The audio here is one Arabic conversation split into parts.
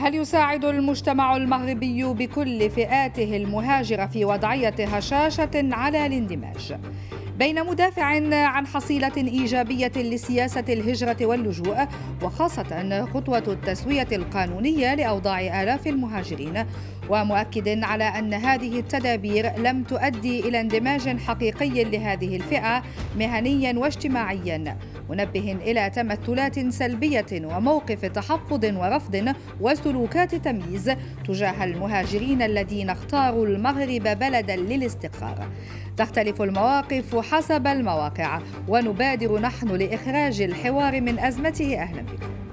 هل يساعد المجتمع المغربي بكل فئاته المهاجرة في وضعية هشاشة على الاندماج؟ بين مدافع عن حصيلة إيجابية لسياسة الهجرة واللجوء وخاصة خطوة التسوية القانونية لأوضاع آلاف المهاجرين ومؤكد على أن هذه التدابير لم تؤدي إلى اندماج حقيقي لهذه الفئة مهنيا واجتماعيا منبه إلى تمثلات سلبية وموقف تحفظ ورفض وسلوكات تمييز تجاه المهاجرين الذين اختاروا المغرب بلدا للاستقرار تختلف المواقف حسب المواقع ونبادر نحن لإخراج الحوار من أزمته أهلا بكم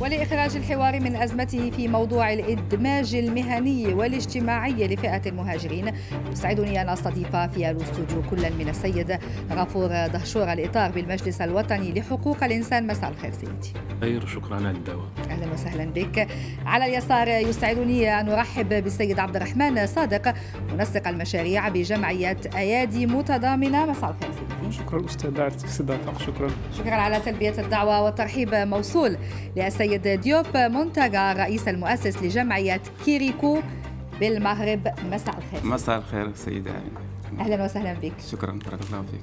ولإخراج الحوار من أزمته في موضوع الإدماج المهني والاجتماعي لفئة المهاجرين يسعدني أن أستضيف في الاستوديو كلا من السيد غفور دهشور الإطار بالمجلس الوطني لحقوق الإنسان مساء الخير سيدي خير شكرا على الدعوة أهلا وسهلا بك على اليسار يسعدني أن أرحب بالسيد عبد الرحمن صادق منسق المشاريع بجمعية أيادي متضامنة مساء الخير سيدي شكرا أستاذ دارتي صداقة شكرا شكرا على تلبية الدعوة والترحيب موصول للسيد ديوب مونتاغا رئيس المؤسس لجمعية كيريكو بالمغرب مساء الخير مساء الخير سيدة أهلا وسهلا بك شكرا بارك الله فيك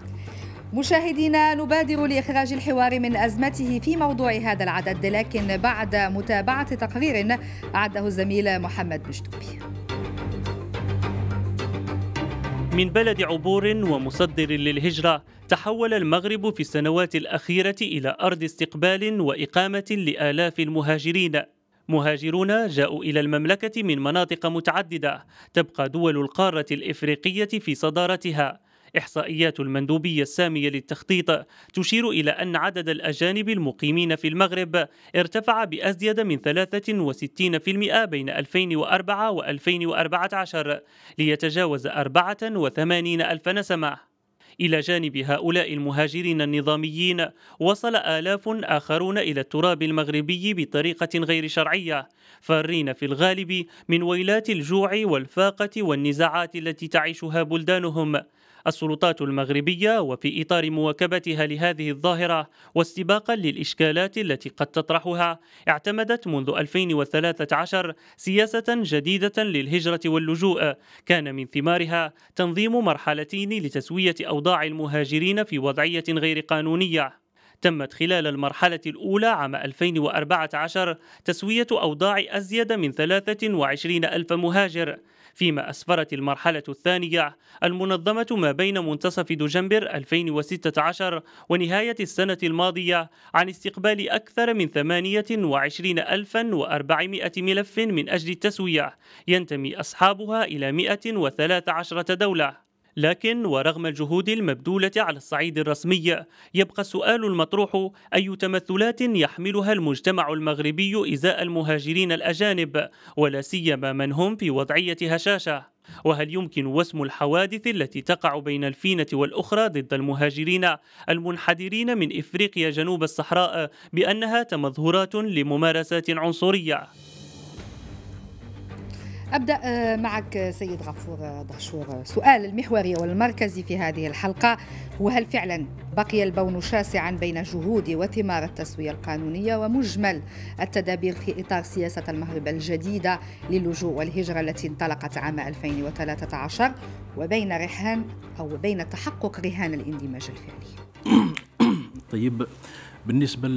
مشاهدينا نبادر لإخراج الحوار من أزمته في موضوع هذا العدد لكن بعد متابعة تقرير أعده الزميل محمد مشتوبي من بلد عبور ومصدر للهجرة تحول المغرب في السنوات الأخيرة إلى أرض استقبال وإقامة لآلاف المهاجرين مهاجرون جاءوا إلى المملكة من مناطق متعددة تبقى دول القارة الإفريقية في صدارتها إحصائيات المندوبية السامية للتخطيط تشير إلى أن عدد الأجانب المقيمين في المغرب ارتفع بأزيد من 63% بين 2004 و 2014 ليتجاوز 84 ألف نسمة إلى جانب هؤلاء المهاجرين النظاميين وصل آلاف آخرون إلى التراب المغربي بطريقة غير شرعية فارين في الغالب من ويلات الجوع والفاقة والنزاعات التي تعيشها بلدانهم السلطات المغربية وفي إطار مواكبتها لهذه الظاهرة واستباقا للإشكالات التي قد تطرحها اعتمدت منذ 2013 سياسة جديدة للهجرة واللجوء كان من ثمارها تنظيم مرحلتين لتسوية أوضاع المهاجرين في وضعية غير قانونية تمت خلال المرحلة الأولى عام 2014 تسوية أوضاع أزيد من 23 ألف مهاجر فيما أسفرت المرحلة الثانية المنظمة ما بين منتصف دجنبر 2016 ونهاية السنة الماضية عن استقبال أكثر من 28400 ملف من أجل التسوية ينتمي أصحابها إلى 113 دولة لكن ورغم الجهود المبذولة على الصعيد الرسمي يبقى السؤال المطروح أي تمثلات يحملها المجتمع المغربي إزاء المهاجرين الأجانب ولا سيما من هم في وضعية هشاشة وهل يمكن وسم الحوادث التي تقع بين الفينة والأخرى ضد المهاجرين المنحدرين من إفريقيا جنوب الصحراء بأنها تمظهرات لممارسات عنصرية؟ أبدأ آه، معك سيد غفور آه، دهشور سؤال المحوري والمركزي في هذه الحلقة هو هل فعلا بقي البون شاسعا بين جهود وثمار التسوية القانونية ومجمل التدابير في إطار سياسة المغرب الجديدة للجوء والهجرة التي انطلقت عام 2013 وبين رهان أو بين تحقق رهان الاندماج الفعلي طيب بالنسبة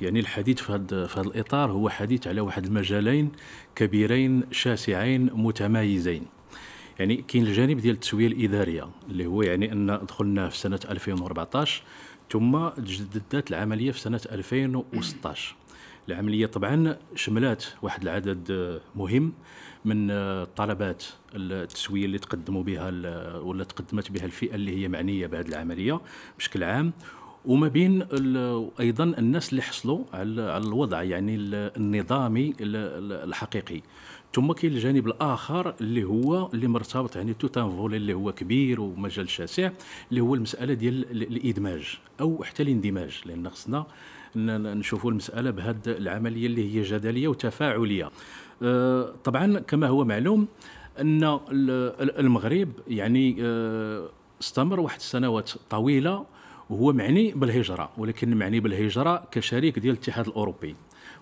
يعني الحديث في هذا في هذا الإطار هو حديث على واحد المجالين كبيرين شاسعين متمايزين يعني كاين الجانب ديال التسوية الإدارية اللي هو يعني أن دخلنا في سنة 2014 ثم تجددت العملية في سنة 2016 العملية طبعا شملات واحد العدد مهم من الطلبات التسويه اللي تقدموا بها ولا تقدمت بها الفئه اللي هي معنيه بهذه العمليه بشكل عام وما بين ايضا الناس اللي حصلوا على الوضع يعني النظامي الحقيقي ثم كاين الجانب الاخر اللي هو اللي مرتبط يعني توت ان فولي اللي هو كبير ومجال شاسع اللي هو المساله ديال الادماج او حتى الاندماج لان خصنا نشوفوا المساله بهذه العمليه اللي هي جدليه وتفاعليه آه، طبعا كما هو معلوم ان المغرب يعني آه، استمر واحد السنوات طويله وهو معني بالهجره ولكن معني بالهجره كشريك ديال الاتحاد الاوروبي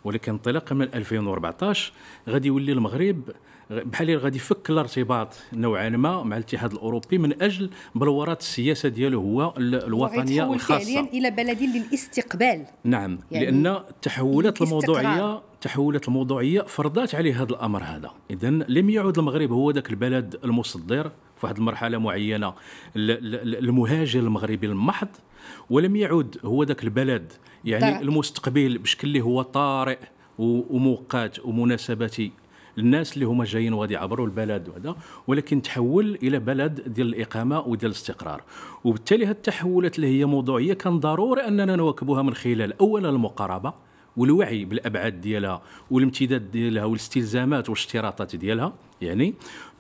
ولكن انطلاقا من 2014 غادي يولي المغرب بحال غادي يفك الارتباط نوعا ما مع الاتحاد الاوروبي من اجل بلورات السياسه ديالو هو الوطنيه الخاصه فعليا الى بلد للاستقبال نعم يعني لان التحولات الموضوعيه التحولات الموضوعيه فرضات عليه هذا الامر هذا اذا لم يعد المغرب هو ذاك البلد المصدر في واحد المرحله معينه المهاجر المغربي المحض ولم يعد هو ذاك البلد يعني ده. المستقبل بشكل اللي هو طارئ وموقات ومناسباتي الناس اللي هما جايين وغادي يعبروا البلد وهذا ولكن تحول الى بلد ديال الاقامه وديال الاستقرار وبالتالي هذه التحولات اللي هي موضوعيه كان ضروري اننا نواكبوها من خلال اولا المقاربه والوعي بالابعاد ديالها والامتداد ديالها والاستلزامات والاشتراطات ديالها يعني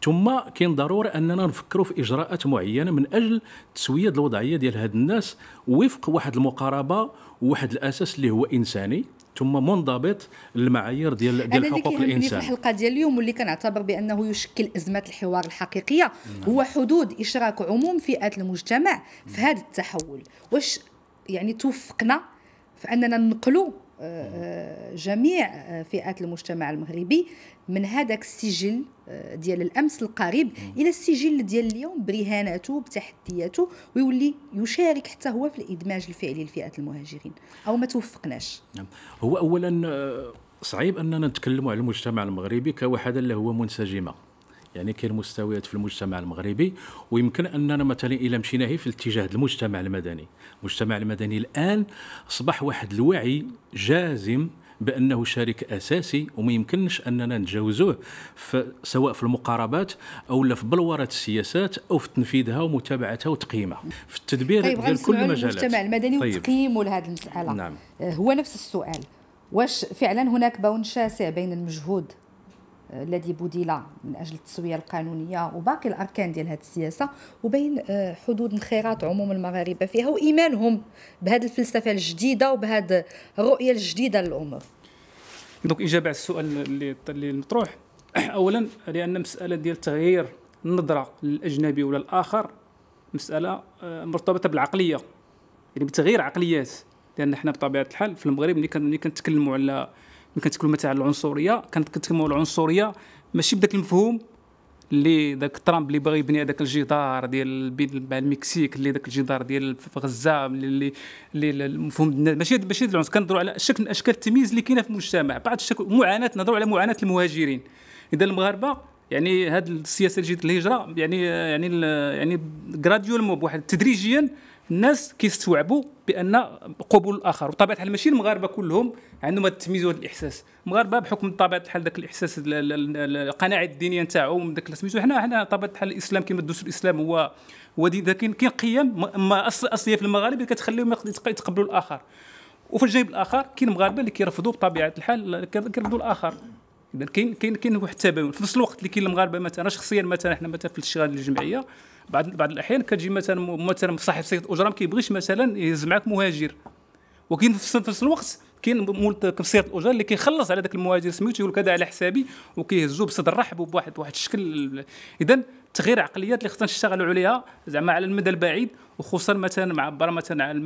ثم كاين ضروره اننا نفكروا في اجراءات معينه من اجل تسويه الوضعيه ديال هاد الناس وفق واحد المقاربه وواحد الاساس اللي هو انساني ثم منضبط للمعايير ديال ديال حقوق الانسان في الحلقه ديال اليوم واللي كنعتبر بانه يشكل ازمه الحوار الحقيقيه نعم. هو حدود اشراك عموم فئات المجتمع في هذا التحول واش يعني توفقنا في اننا ننقلوا آه، جميع آه، فئات المجتمع المغربي من هذاك السجل آه، ديال الامس القريب الى السجل ديال اليوم برهاناته بتحدياته ويولي يشارك حتى هو في الادماج الفعلي لفئات المهاجرين او ما توفقناش نعم. هو اولا صعيب اننا نتكلموا على المجتمع المغربي كوحده اللي هو منسجمه يعني كاين مستويات في المجتمع المغربي ويمكن اننا مثلا الى مشينا هي في الاتجاه المجتمع المدني المجتمع المدني الان اصبح واحد الوعي جازم بانه شريك اساسي وما يمكنش اننا نتجاوزوه سواء في المقاربات او في بلوره السياسات او في تنفيذها ومتابعتها وتقييمها في التدبير طيب ديال كل المجالات المجتمع المدني طيب. وتقييمه لهذه المساله نعم. آه، هو نفس السؤال واش فعلا هناك باون شاسع بين المجهود الذي بديل من اجل التسويه القانونيه وباقي الاركان ديال هذه السياسه وبين آه، حدود انخراط عموم المغاربه فيها وايمانهم بهذه الفلسفه الجديده وبهذه الرؤيه الجديده للامور دونك اجابه على السؤال اللي المطروح اولا لان مساله ديال تغيير النظره للاجنبي ولا الاخر مساله آه، مرتبطه بالعقليه يعني بتغيير عقليات لان حنا بطبيعه الحال في المغرب ملي كنتكلموا على ملي كنتكلم مثلا على العنصريه كانت كنتكلموا العنصريه ماشي بداك المفهوم اللي ذاك ترامب اللي باغي يبني هذاك الجدار ديال بين مع المكسيك اللي داك الجدار ديال في غزه اللي اللي المفهوم ماشي ماشي العنصر كنهضروا على شكل من اشكال التمييز اللي كاينه في المجتمع بعض الشكل معاناه نهضروا على معاناه المهاجرين اذا المغاربه يعني هذه السياسه اللي جات الهجره يعني يعني يعني جراديولمون بواحد تدريجيا الناس كيستوعبوا بان قبول الاخر وطبيعه الحال ماشي المغاربه كلهم عندهم هذا التمييز وهذا الاحساس المغاربه بحكم طبيعه الحال ذاك الاحساس القناعه الدينيه نتاعهم ذاك سميتو حنا حنا طبيعه الحال الاسلام كما الدستور الاسلام هو هو لكن كاين كاين قيم ما اصليه في المغاربه اللي كتخليهم يتقبلوا الاخر وفي الجانب الاخر كاين مغاربه اللي كيرفضوا بطبيعه الحال كيرفضوا الاخر كاين كاين كاين واحد التباين في نفس الوقت اللي كاين المغاربه مثلا شخصيا مثلا حنا مثلا في الشغل الجمعيه بعض بعض الاحيان كتجي مثلا مثلا صاحب سيد اجره ما كيبغيش مثلا يهز معاك مهاجر وكاين في نفس الوقت كاين مولد سيره الاجره اللي كيخلص على ذاك المهاجر سميتو يقول لك هذا على حسابي وكيهزوه بصدر رحب وبواحد بواحد الشكل اذا تغيير عقليات اللي خصنا نشتغلوا عليها زعما على المدى البعيد وخصوصا مثلا عبر مثلا على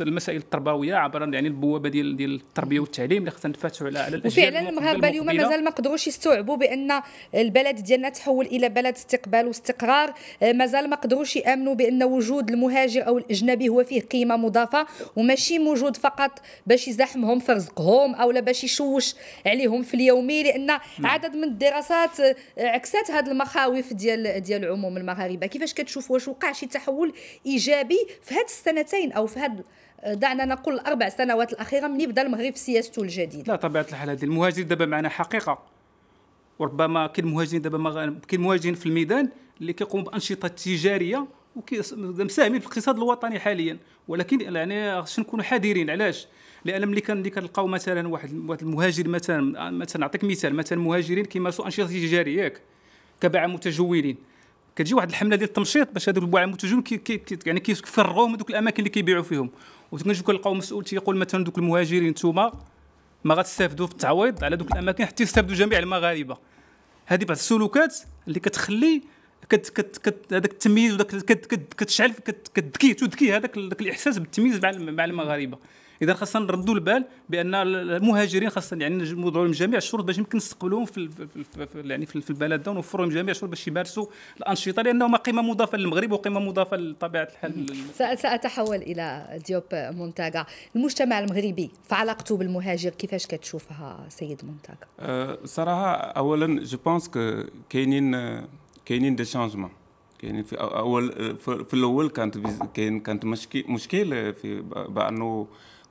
المسائل التربويه عبر يعني البوابه ديال ديال التربيه والتعليم اللي خصنا نفتحوا على على الاجيال وفعلا المغاربه اليوم مازال ما قدروش يستوعبوا بان البلد ديالنا تحول الى بلد استقبال واستقرار آه، مازال ما قدروش يامنوا بان وجود المهاجر او الاجنبي هو فيه قيمه مضافه وماشي موجود فقط باش يزاحمهم في رزقهم او لا باش يشوش عليهم في اليومي لان نعم. عدد من الدراسات آه، عكست هذه المخاوف ديال ديال ديال العموم المغاربه كيفاش كتشوف واش وقع شي تحول ايجابي في هاد السنتين او في هاد آه، دعنا نقول الاربع سنوات الاخيره من بدا المغرب في سياسته الجديده لا طبيعه الحال هذه المهاجرين دابا معنا حقيقه وربما كاين مهاجرين دابا كاين مهاجرين في الميدان اللي كيقوموا بانشطه تجاريه ومساهمين في الاقتصاد الوطني حاليا ولكن يعني خصنا نكونوا حذرين علاش لان ملي كان ملي كنلقاو مثلا واحد واحد المهاجر مثلا آه، مثلا نعطيك مثال مثلا مهاجرين كيمارسوا انشطه تجاريه ياك كباع متجولين كتجي واحد الحمله ديال التمشيط باش هذوك البواعي المنتجون كي كي يعني من هذوك الاماكن اللي كيبيعوا فيهم وتنجم كنلقاو مسؤول تيقول مثلا دوك المهاجرين انتوما ما غتستافدوا في التعويض على دوك الاماكن حتى يستافدوا جميع المغاربه هذه بعض السلوكات اللي كتخلي كت كت كت هذاك التمييز وداك كت كت كتشعل كتذكي تذكي هذاك الاحساس بالتمييز مع المغاربه اذا خاصنا نردوا البال بان المهاجرين خاصنا يعني نوضعوا لهم جميع الشروط باش يمكن نستقبلوهم في, في, في يعني في البلد ونوفر ونوفروا لهم جميع الشروط باش يمارسوا الانشطه لانهم قيمه مضافه للمغرب وقيمه مضافه لطبيعه الحال ساتحول الى ديوب مونتاغا المجتمع المغربي في علاقته بالمهاجر كيفاش كتشوفها سيد مونتاغا؟ أه صراحه اولا جو بونس كاينين كاينين دي شانجمون كاين في اول في الاول كانت كاين كانت مشكل مشكل في بانه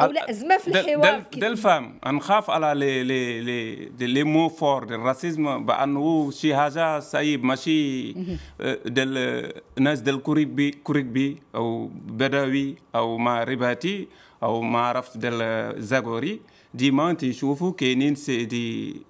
او لا ازمه في الحوار ده الفهم نخاف على لي لي لي لي مو فور الراسيزم بانه شي حاجه سايب ماشي أه، دل ناس دل كوريبي كوريبي او بدوي او ما رباتي او ما عرفت دل زاغوري ديما تيشوفوا كاينين دي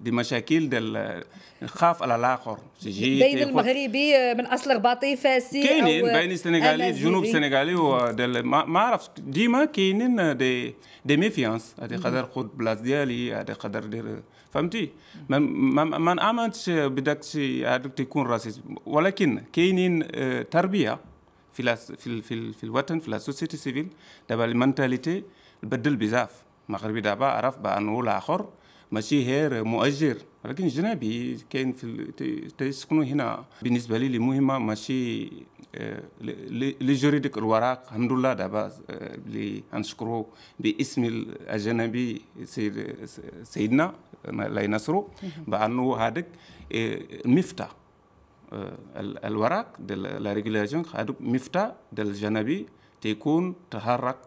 دي مشاكل ديال الخاف على الاخر بين المغربي آه، من اصل رباطي فاسي كاينين بين آه، السنغالي الجنوب السنغالي وديال ما عرفتش ديما كاينين دي دي ميفيانس هذه قدر خد بلاص ديالي هذه قدر دير فهمتي ما ما امنتش بداك الشيء هذاك تيكون راسيس ولكن كاينين آه، تربيه في في في الوطن في لا سوسيتي سيفيل دابا المنتاليتي بدل بزاف مغربي دابا عرف بانه الاخر ماشي غير مؤجر ولكن جنابي كاين في تيسكنوا هنا بالنسبه لي المهمه ماشي آه، لي جوريديك الوراق الحمد لله دابا اللي آه، غنشكرو باسم الاجنبي سيد سيدنا الله ينصرو بانه هذاك آه، مفتاح الوراق ديال لا ريغولاسيون هذوك مفتاح ديال الجنبي تيكون تحرك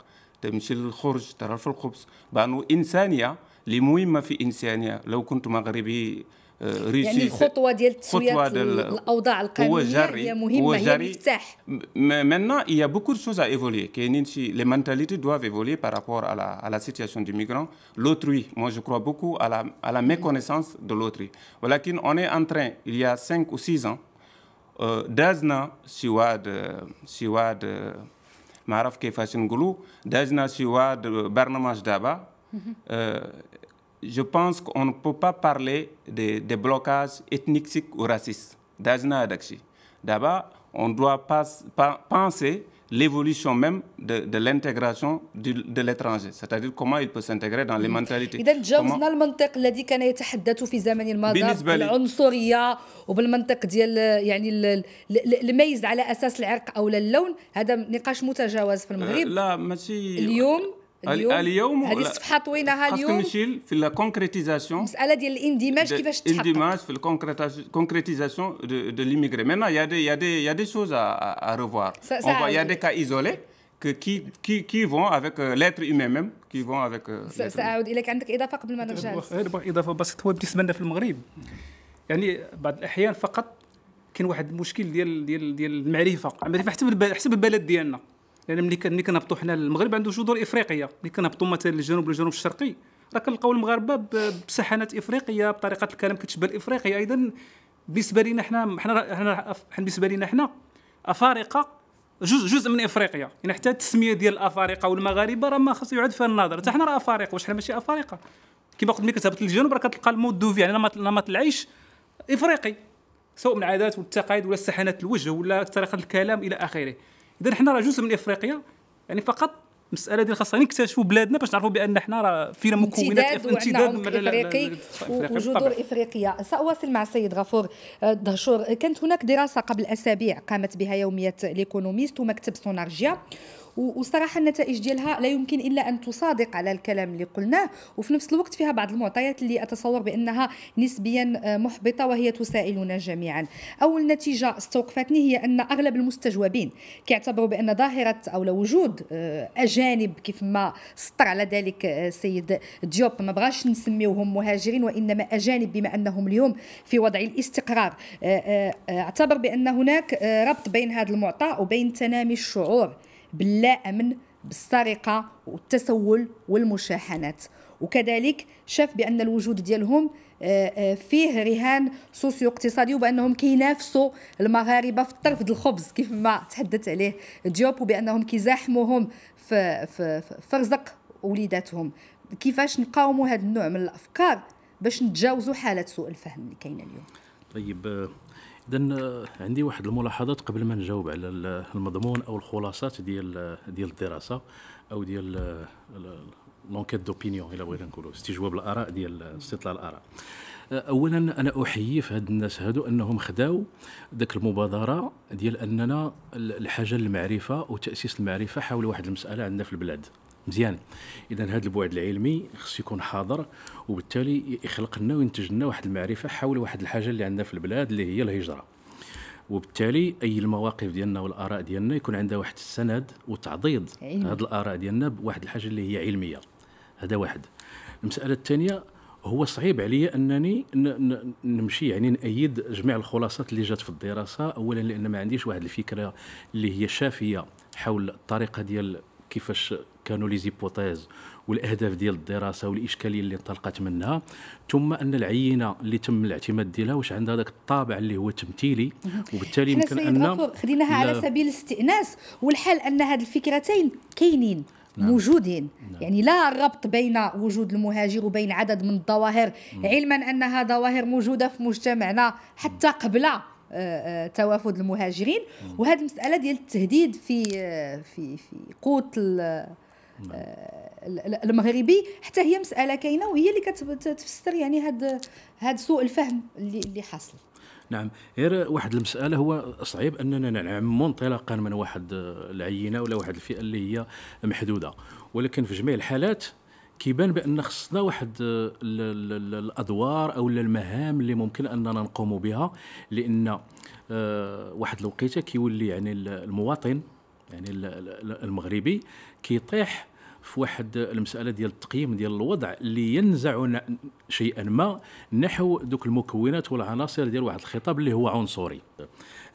Mais maintenant, il y a beaucoup de choses à évoluer. Les mentalités doivent évoluer par rapport à la situation du migrant. L'autrui, moi je crois beaucoup à la méconnaissance de l'autrui. Voilà qu'on est en train, il y a cinq ou six ans, euh, d'Azna, Siwad... Euh, euh, Maravke ke Guru, d'azina dajna shiwad de barnamaj daba je pense qu'on ne peut pas parler des de blocages ethniques ou racistes dajna dakshi daba on doit pas penser l'évolution même de, de l'intégration de l'étranger c'est-à-dire comment il peut s'intégrer dans les mm. mentalités إذا تجاوزنا المنطق الذي كان يتحدث في زمن الماضي بالعنصرية وبالمنطق ديال يعني الميز على أساس العرق أو اللون هذا نقاش متجاوز في المغرب لا ماشي اليوم اليوم اليوم هذه الصفحه طويله اليوم نمشي في لا كونكريتيزاسيون المساله ديال الاندماج كيفاش تحقق الاندماج في الكونكريتيزاسيون دو ليميغري مينا يا دي يا دي يا دي شوز ا ريفوار يا دي كا des كي isolés que qui qui qui vont avec euh, l'être humain même qui vont avec ساعود euh, اليك عندك اضافه قبل ما نرجع غير اضافه بسيطه هو بالنسبه لنا في المغرب يعني بعض الاحيان فقط كاين واحد المشكل ديال ديال ديال المعرفه المعرفه حسب حسب البلد ديالنا لان يعني ملي ملي كنهبطوا حنا المغرب عنده جذور افريقيه ملي كنهبطوا مثلا للجنوب للجنوب الشرقي راه كنلقاو المغاربه بسحنات افريقيه بطريقه الكلام كتشبه الافريقي ايضا بالنسبه لنا حنا حنا حنا بالنسبه لنا حنا افارقه جزء جزء من افريقيا يعني حتى التسميه ديال الافارقه والمغاربه راه ما خاصو يعاد فيها النظر حتى حنا راه افارقه واش حنا ماشي افارقه كما قلت ملي كتهبط للجنوب راه كتلقى المود دوفي يعني نمط نمط العيش افريقي سواء من العادات والتقاليد ولا سحنات الوجه ولا طريقه الكلام الى اخره اذا حنا راه جزء من افريقيا يعني فقط مساله ديال خاصنا نكتشفوا بلادنا باش نعرفوا بان حنا راه فينا مكونات امتداد من الافريقي وجذور افريقيه ساواصل مع السيد غفور آه، دهشور كانت هناك دراسه قبل اسابيع قامت بها يوميه ليكونوميست ومكتب سونارجيا وصراحه النتائج ديالها لا يمكن الا ان تصادق على الكلام اللي قلناه وفي نفس الوقت فيها بعض المعطيات اللي اتصور بانها نسبيا آه، محبطه وهي تسائلنا جميعا اول نتيجه استوقفتني هي ان اغلب المستجوبين كيعتبروا بان ظاهره او وجود آه، اجانب كيف ما سطر على ذلك آه، السيد ديوب ما بغاش نسميوهم مهاجرين وانما اجانب بما انهم اليوم في وضع الاستقرار اعتبر بان هناك ربط بين هذا المعطى وبين تنامي الشعور باللا امن بالسرقة والتسول والمشاحنات وكذلك شاف بأن الوجود ديالهم آه، آه، فيه رهان سوسيو اقتصادي وبأنهم كينافسوا المغاربة في الطرف ديال الخبز كيف ما تحدث عليه ديوب وبأنهم كيزاحموهم في, في, في رزق وليداتهم كيفاش نقاوموا هذا النوع من الأفكار باش نتجاوزوا حالة سوء الفهم اللي كاينه اليوم طيب آه، اذا آه، عندي واحد الملاحظات قبل ما نجاوب على المضمون او الخلاصات ديال آه، ديال الدراسه او ديال لونكيت دوبينيون الا بغينا نقولوا استجواب الاراء ديال آه، استطلاع الاراء اولا انا احيي في هاد الناس هادو انهم خداو ذاك المبادره ديال اننا الحاجه للمعرفه وتاسيس المعرفه حول واحد المساله عندنا في البلاد مزيان اذا هذا البعد العلمي خص يكون حاضر وبالتالي يخلق لنا وينتج لنا واحد المعرفه حول واحد الحاجه اللي عندنا في البلاد اللي هي الهجره وبالتالي اي المواقف ديالنا والاراء ديالنا يكون عندها واحد السند وتعضيد هذه الاراء ديالنا بواحد الحاجه اللي هي علميه هذا واحد المساله الثانيه هو صعيب عليا انني نمشي يعني نأيد جميع الخلاصات اللي جات في الدراسه اولا لان ما عنديش واحد الفكره اللي هي شافيه حول الطريقه ديال كيفاش كانوا لي زيبوتيز والاهداف ديال الدراسه والاشكاليه اللي انطلقت منها ثم ان العينه اللي تم الاعتماد ديالها واش عندها ذاك الطابع اللي هو تمثيلي وبالتالي يمكن ان خديناها على سبيل الاستئناس والحال ان هاد الفكرتين كاينين نعم. موجودين نعم. يعني لا ربط بين وجود المهاجر وبين عدد من الظواهر علما انها ظواهر موجوده في مجتمعنا حتى قبل آه، آه، توافد المهاجرين وهذه المساله ديال التهديد في آه، في في قوت نعم. المغربي حتى هي مساله كاينه وهي اللي كتفسر يعني هذا هذا سوء الفهم اللي اللي حاصل نعم غير واحد المساله هو صعيب اننا نعم انطلاقا من واحد العينه ولا واحد الفئه اللي هي محدوده ولكن في جميع الحالات كيبان بان خصنا واحد آه، الادوار او المهام اللي ممكن اننا نقوم بها لان آه، واحد الوقيته كيولي يعني المواطن يعني المغربي كيطيح في واحد آه، المساله ديال التقييم ديال الوضع اللي ينزع شيئا ما نحو دوك المكونات والعناصر ديال واحد الخطاب اللي هو عنصري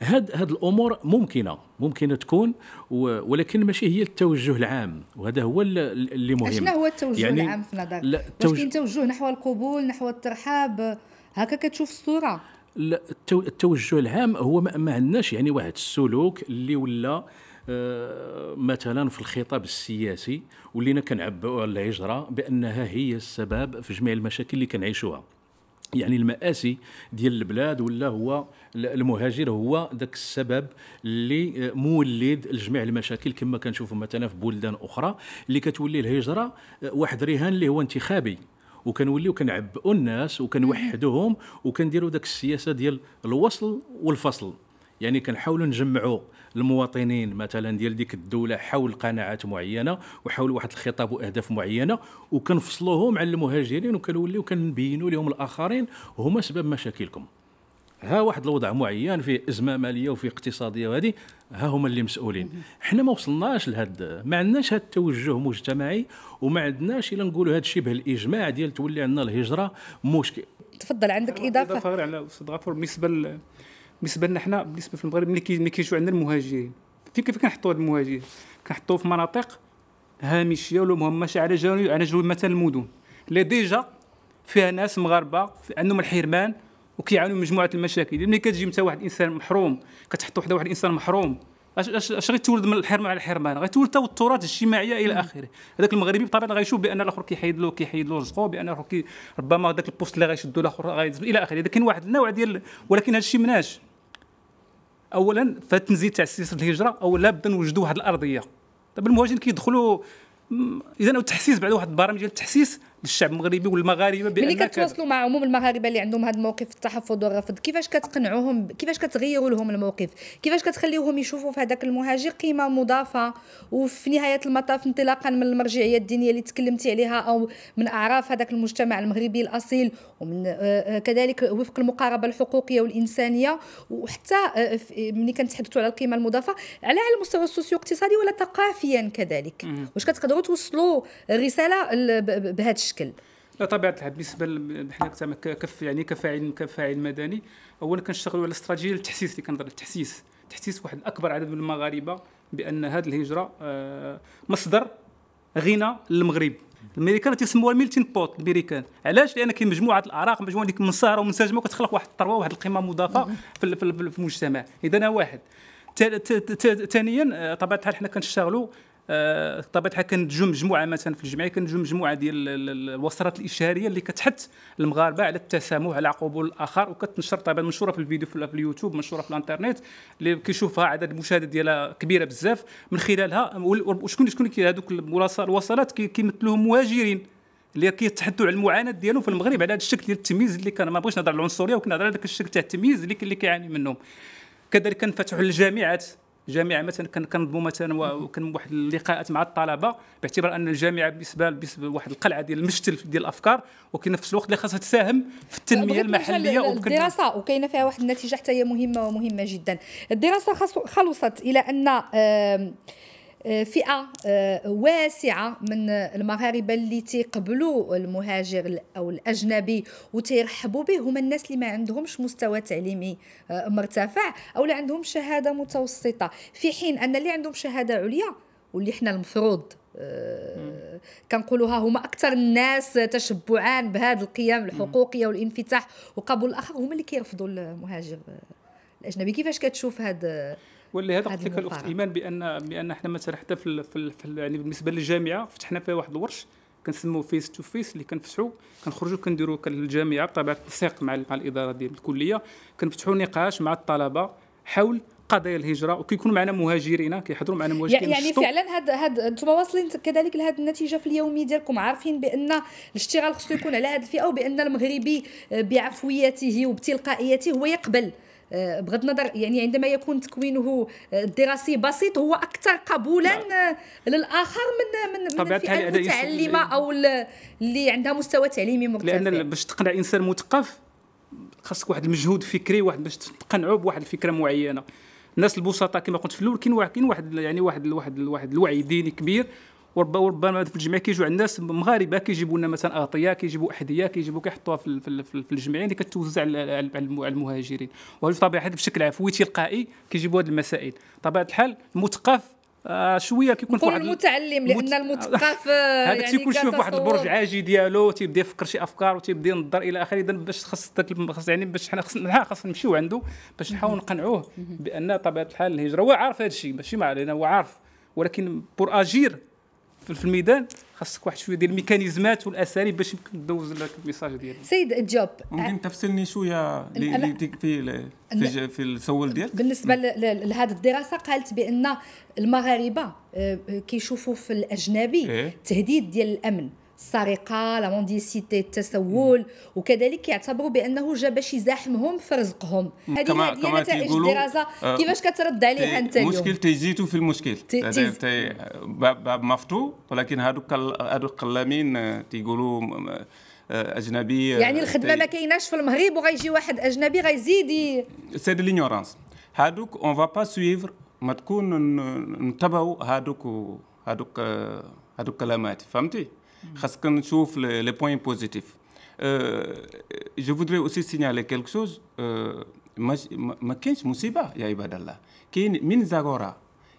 هاد هاد الامور ممكنه ممكن تكون ولكن ماشي هي التوجه العام وهذا هو اللي مهم شنو هو التوجه يعني العام في نظرك التوجه... واش كاين توجه نحو القبول نحو الترحاب هكا كتشوف الصوره لا التوجه العام هو ما عندناش يعني واحد السلوك اللي ولا آه، مثلا في الخطاب السياسي ولينا كنعبئوا على الهجره بانها هي السبب في جميع المشاكل اللي كنعيشوها يعني المآسي ديال البلاد ولا هو المهاجر هو ذاك السبب اللي مولد لجميع المشاكل كما كنشوفوا مثلا في بلدان اخرى اللي كتولي الهجره آه، واحد رهان اللي هو انتخابي وكنوليو كنعبئوا الناس وكنوحدوهم وكنديروا ذاك السياسه ديال الوصل والفصل يعني كنحاولوا نجمعوا المواطنين مثلا ديال ديك الدوله حول قناعات معينه وحول واحد الخطاب واهداف معينه وكنفصلوهم على المهاجرين وكنوليو كنبينوا لهم الاخرين هما سبب مشاكلكم ها واحد الوضع معين فيه ازمه ماليه وفيه اقتصاديه وهذه ها هما اللي مسؤولين حنا ما وصلناش لهاد ما عندناش هاد التوجه مجتمعي وما عندناش الا نقولوا هاد شبه الاجماع ديال تولي عندنا الهجره مشكل تفضل عندك اضافه اضافه على استاذ غفور بالنسبه بالنسبه لنا حنا بالنسبه في المغرب ملي كيجيو عندنا المهاجرين فين كيف كنحطوا هاد المهاجرين كنحطوه في مناطق هامشيه ولا مهمشه على جانب على جانب مثلا المدن اللي ديجا فيها ناس مغاربه في عندهم الحرمان وكيعانوا من مجموعه المشاكل ملي كتجي انت واحد الانسان محروم كتحط وحده واحد الانسان محروم اش اش اش غيتولد من الحرمان على الحرمان غيتولد التوترات الاجتماعيه الى اخره هذاك المغربي بطبيعه الحال غيشوف بان الاخر كيحيد له كيحيد له رزقه بان الاخر ربما هذاك البوست اللي غيشدوا الاخر غيدز الى اخره اذا كاين واحد النوع ديال ولكن هذا الشيء مناش اولا فالتنزيل تاع سلسله الهجره او بدا نوجدوا واحد الارضيه دابا طيب المهاجرين كيدخلوا اذا التحسيس بعد واحد البرامج ديال التحسيس الشعب المغربي والمغاربه بان ملي كتواصلوا مع عموم المغاربه اللي عندهم هذا الموقف التحفظ والرفض كيفاش كتقنعوهم كيفاش كتغيروا لهم الموقف كيفاش كتخليوهم يشوفوا في هذاك المهاجر قيمه مضافه وفي نهايه المطاف انطلاقا من المرجعيه الدينيه اللي تكلمتي عليها او من اعراف هذاك المجتمع المغربي الاصيل ومن آه، آه، كذلك وفق المقاربه الحقوقيه والانسانيه وحتى آه، ملي كنتحدثوا على القيمه المضافه على المستوى السوسيو اقتصادي ولا ثقافيا كذلك واش كتقدروا توصلوا رساله بهذا الشكل الشكل لا طبيعه الحال بالنسبه حنا زعما كف يعني كفاعل كفاعل مدني اولا كنشتغلوا على استراتيجيه التحسيس اللي كنهضر التحسيس تحسيس واحد اكبر عدد من المغاربه بان هذه الهجره آه، مصدر غنى للمغرب الامريكان تيسموها الميلتين بوت الامريكان علاش لان كاين مجموعه الاعراق مجموعه ديك المساره ومنسجمه وكتخلق واحد الثروه واحد القيمه مضافه في, في المجتمع اذا واحد ثانيا آه، طبعا الحال حنا كنشتغلوا بطبيعه آه، الحال كندجو مجموعه مثلا في الجمعيه كندجو مجموعه ديال الوصلات الاشهاريه اللي كتحث المغاربه على التسامح على قبول الاخر وكتنشر طبعا منشوره في الفيديو في اليوتيوب منشوره في الانترنت اللي كيشوفها عدد المشاهدات ديالها كبيره بزاف من خلالها وشكون شكون هذوك الوصلات كيمثلوهم مهاجرين اللي كيتحدوا على المعاناه ديالهم في المغرب على هذا الشكل ديال التمييز اللي كان ما بغيتش نهضر على العنصريه ولكن نهضر على ذاك الشكل تاع التمييز اللي كيعاني منهم كذلك كنفتحوا للجامعات الجامعه مثلا كنظموا مثلا وكان واحد اللقاءات مع الطلبه باعتبار ان الجامعه بالنسبه بالنسبه لواحد القلعه ديال المشتل ديال الافكار وكاين نفس الوقت اللي خاصها تساهم في التنميه آه، المحليه الدراسه وكاينه فيها واحد النتيجه حتى هي مهمه ومهمه جدا الدراسه خلصت الى ان آه آه، فئه آه، واسعه من المغاربه اللي تيقبلوا المهاجر او الاجنبي وتيرحبوا به هما الناس اللي ما عندهمش مستوى تعليمي آه، مرتفع او اللي عندهم شهاده متوسطه في حين ان اللي عندهم شهاده عليا واللي حنا المفروض كنقولوها هما اكثر الناس تشبعا بهذا القيم الحقوقيه والانفتاح وقبول الاخر هما اللي كيرفضوا المهاجر الاجنبي كيفاش كتشوف هذا ولهذا قلت لك الاخت ايمان بان بان احنا مثلا حتى في, في, في يعني بالنسبه للجامعه فتحنا فيها واحد الورش كنسموه فيس تو فيس اللي كنفتحوا كنخرجوا كنديروا الجامعه بطبيعه التنسيق مع مع الاداره ديال الكليه كنفتحوا نقاش مع الطلبه حول قضايا الهجره وكيكونوا معنا مهاجرين كيحضروا معنا مهاجرين يعني فعلا هاد هاد انتم واصلين كذلك لهاد النتيجه في اليومي ديالكم عارفين بان الاشتغال خصو يكون على هاد الفئه وبان المغربي آه، بعفويته وبتلقائيته هو يقبل آه، بغض النظر يعني عندما يكون تكوينه الدراسي آه، بسيط هو اكثر قبولا لا. نعم. آه، للاخر من من, الفئه المتعلمه او اللي عندها مستوى تعليمي مرتفع لان باش تقنع انسان مثقف خاصك واحد المجهود فكري واحد باش تقنعه بواحد الفكره معينه الناس البسطاء كما قلت في الاول كاين واحد كاين واحد يعني واحد واحد واحد الوعي ديني كبير وربما في الجمعيه كيجوا عند الناس مغاربه كيجيبوا لنا مثلا اغطيه كيجيبوا احذيه كيجيبوا كيحطوها في في الجمعيه اللي كتوزع على المهاجرين وهذا بطبيعه الحال بشكل عفوي تلقائي كيجيبوا هذه المسائل بطبيعه الحال المثقف آه شويه كيكون في واحد المتعلم لان المثقف هذاك يعني تيكون شويه في واحد البرج عاجي ديالو تيبدا يفكر شي افكار وتيبدا ينظر الى اخره اذا باش خص خص يعني باش حنا خصنا خص نمشيو عنده باش نحاول نقنعوه بان طبيعه الحال الهجره هو عارف هذا الشيء ماشي ما علينا هو عارف ولكن بور اجير في الميدان خاصك واحد شويه ديال الميكانيزمات والاساليب باش يمكن تدوز لك الميساج ديالك سيد جوب ممكن تفصلني شويه في في في السول ديالك بالنسبه لهذه الدراسه قالت بان المغاربه كيشوفوا في الاجنبي إيه. تهديد ديال الامن السرقه لا مونديسيتي التسول وكذلك يعتبروا بانه جا باش يزاحمهم في رزقهم هذه هذه نتائج الدراسه آه، كيفاش كترد عليها انت اليوم المشكل تيزيتو في المشكل باب مفتوح ولكن هذوك هذوك القلامين آه، تيقولوا آه، اجنبي يعني الخدمه ما كايناش في المغرب وغيجي واحد اجنبي غيزيد سيد دي هذوك هادوك اون فا با سويفر ما تكون نتبعوا هادوك هادوك هادوك كلامات فهمتي Mm. parce qu'on trouve les, points positifs. Euh, je voudrais aussi signaler quelque chose. Euh, ma quinze musiba ya ibadallah. a min zagora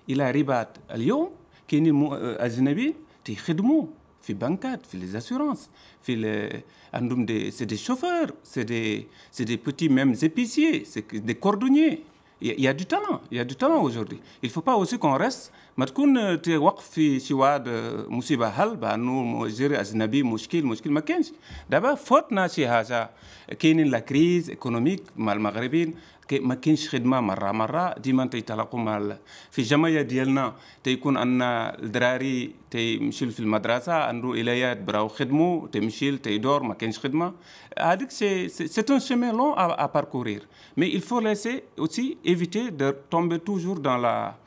ila ribat aliyom kini euh, aznabi ti khidmo fi bankat fi les assurances fi le andum de c'est des chauffeurs c'est des c'est des petits même épiciers c'est des cordonniers il y, y a du talent il y a du talent aujourd'hui il faut pas aussi qu'on reste ما تكون توقف في شي واحد آه، مصيبه هل بانه جري اجنبي مشكل مشكل ما كانش دابا فوتنا شي حاجه كاينين لا كريز ايكونوميك مع المغربين ما كاينش خدمه مره مره ديما تيتلاقوا مع في الجمعيه ديالنا تيكون ان الدراري تيمشيو في المدرسه عندو اليات براو خدمو تيمشي تيدور ما كاينش خدمه هذيك سي سي ان شيمي لون ا باركورير مي il faut laisser aussi éviter de tomber toujours dans la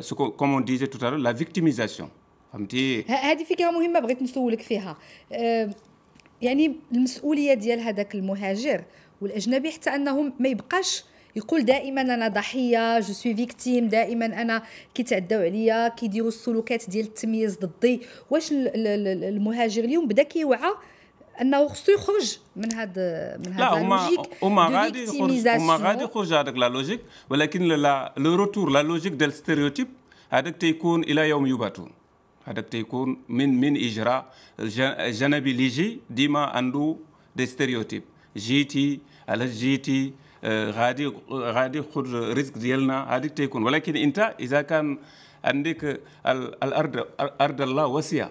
سو que, ديزي on لا فيكتيميزاسيون فهمتي هذه فكره مهمه بغيت نسولك فيها آه، يعني المسؤوليه ديال هذاك المهاجر والاجنبي حتى انهم ما يبقاش يقول دائما انا ضحيه جو سوي فيكتيم دائما انا كيتعداو عليا كيديروا السلوكات ديال التمييز ضدي واش المهاجر اليوم بدا كيوعى انه خصو يخرج من هاد من هاد لا هما هما غادي يخرج هما غادي يخرج هذاك لا لوجيك ولكن لا لو روتور لا لوجيك ديال ستيريوتيب هذاك تيكون الى يوم يبعثون هذاك تيكون من من اجراء جنبي اللي يجي ديما عنده دي ستيريوتيب جيتي على جيتي آه غادي غادي خذ ريسك ديالنا هذيك تيكون ولكن انت اذا كان عندك الارض ارض الله واسعه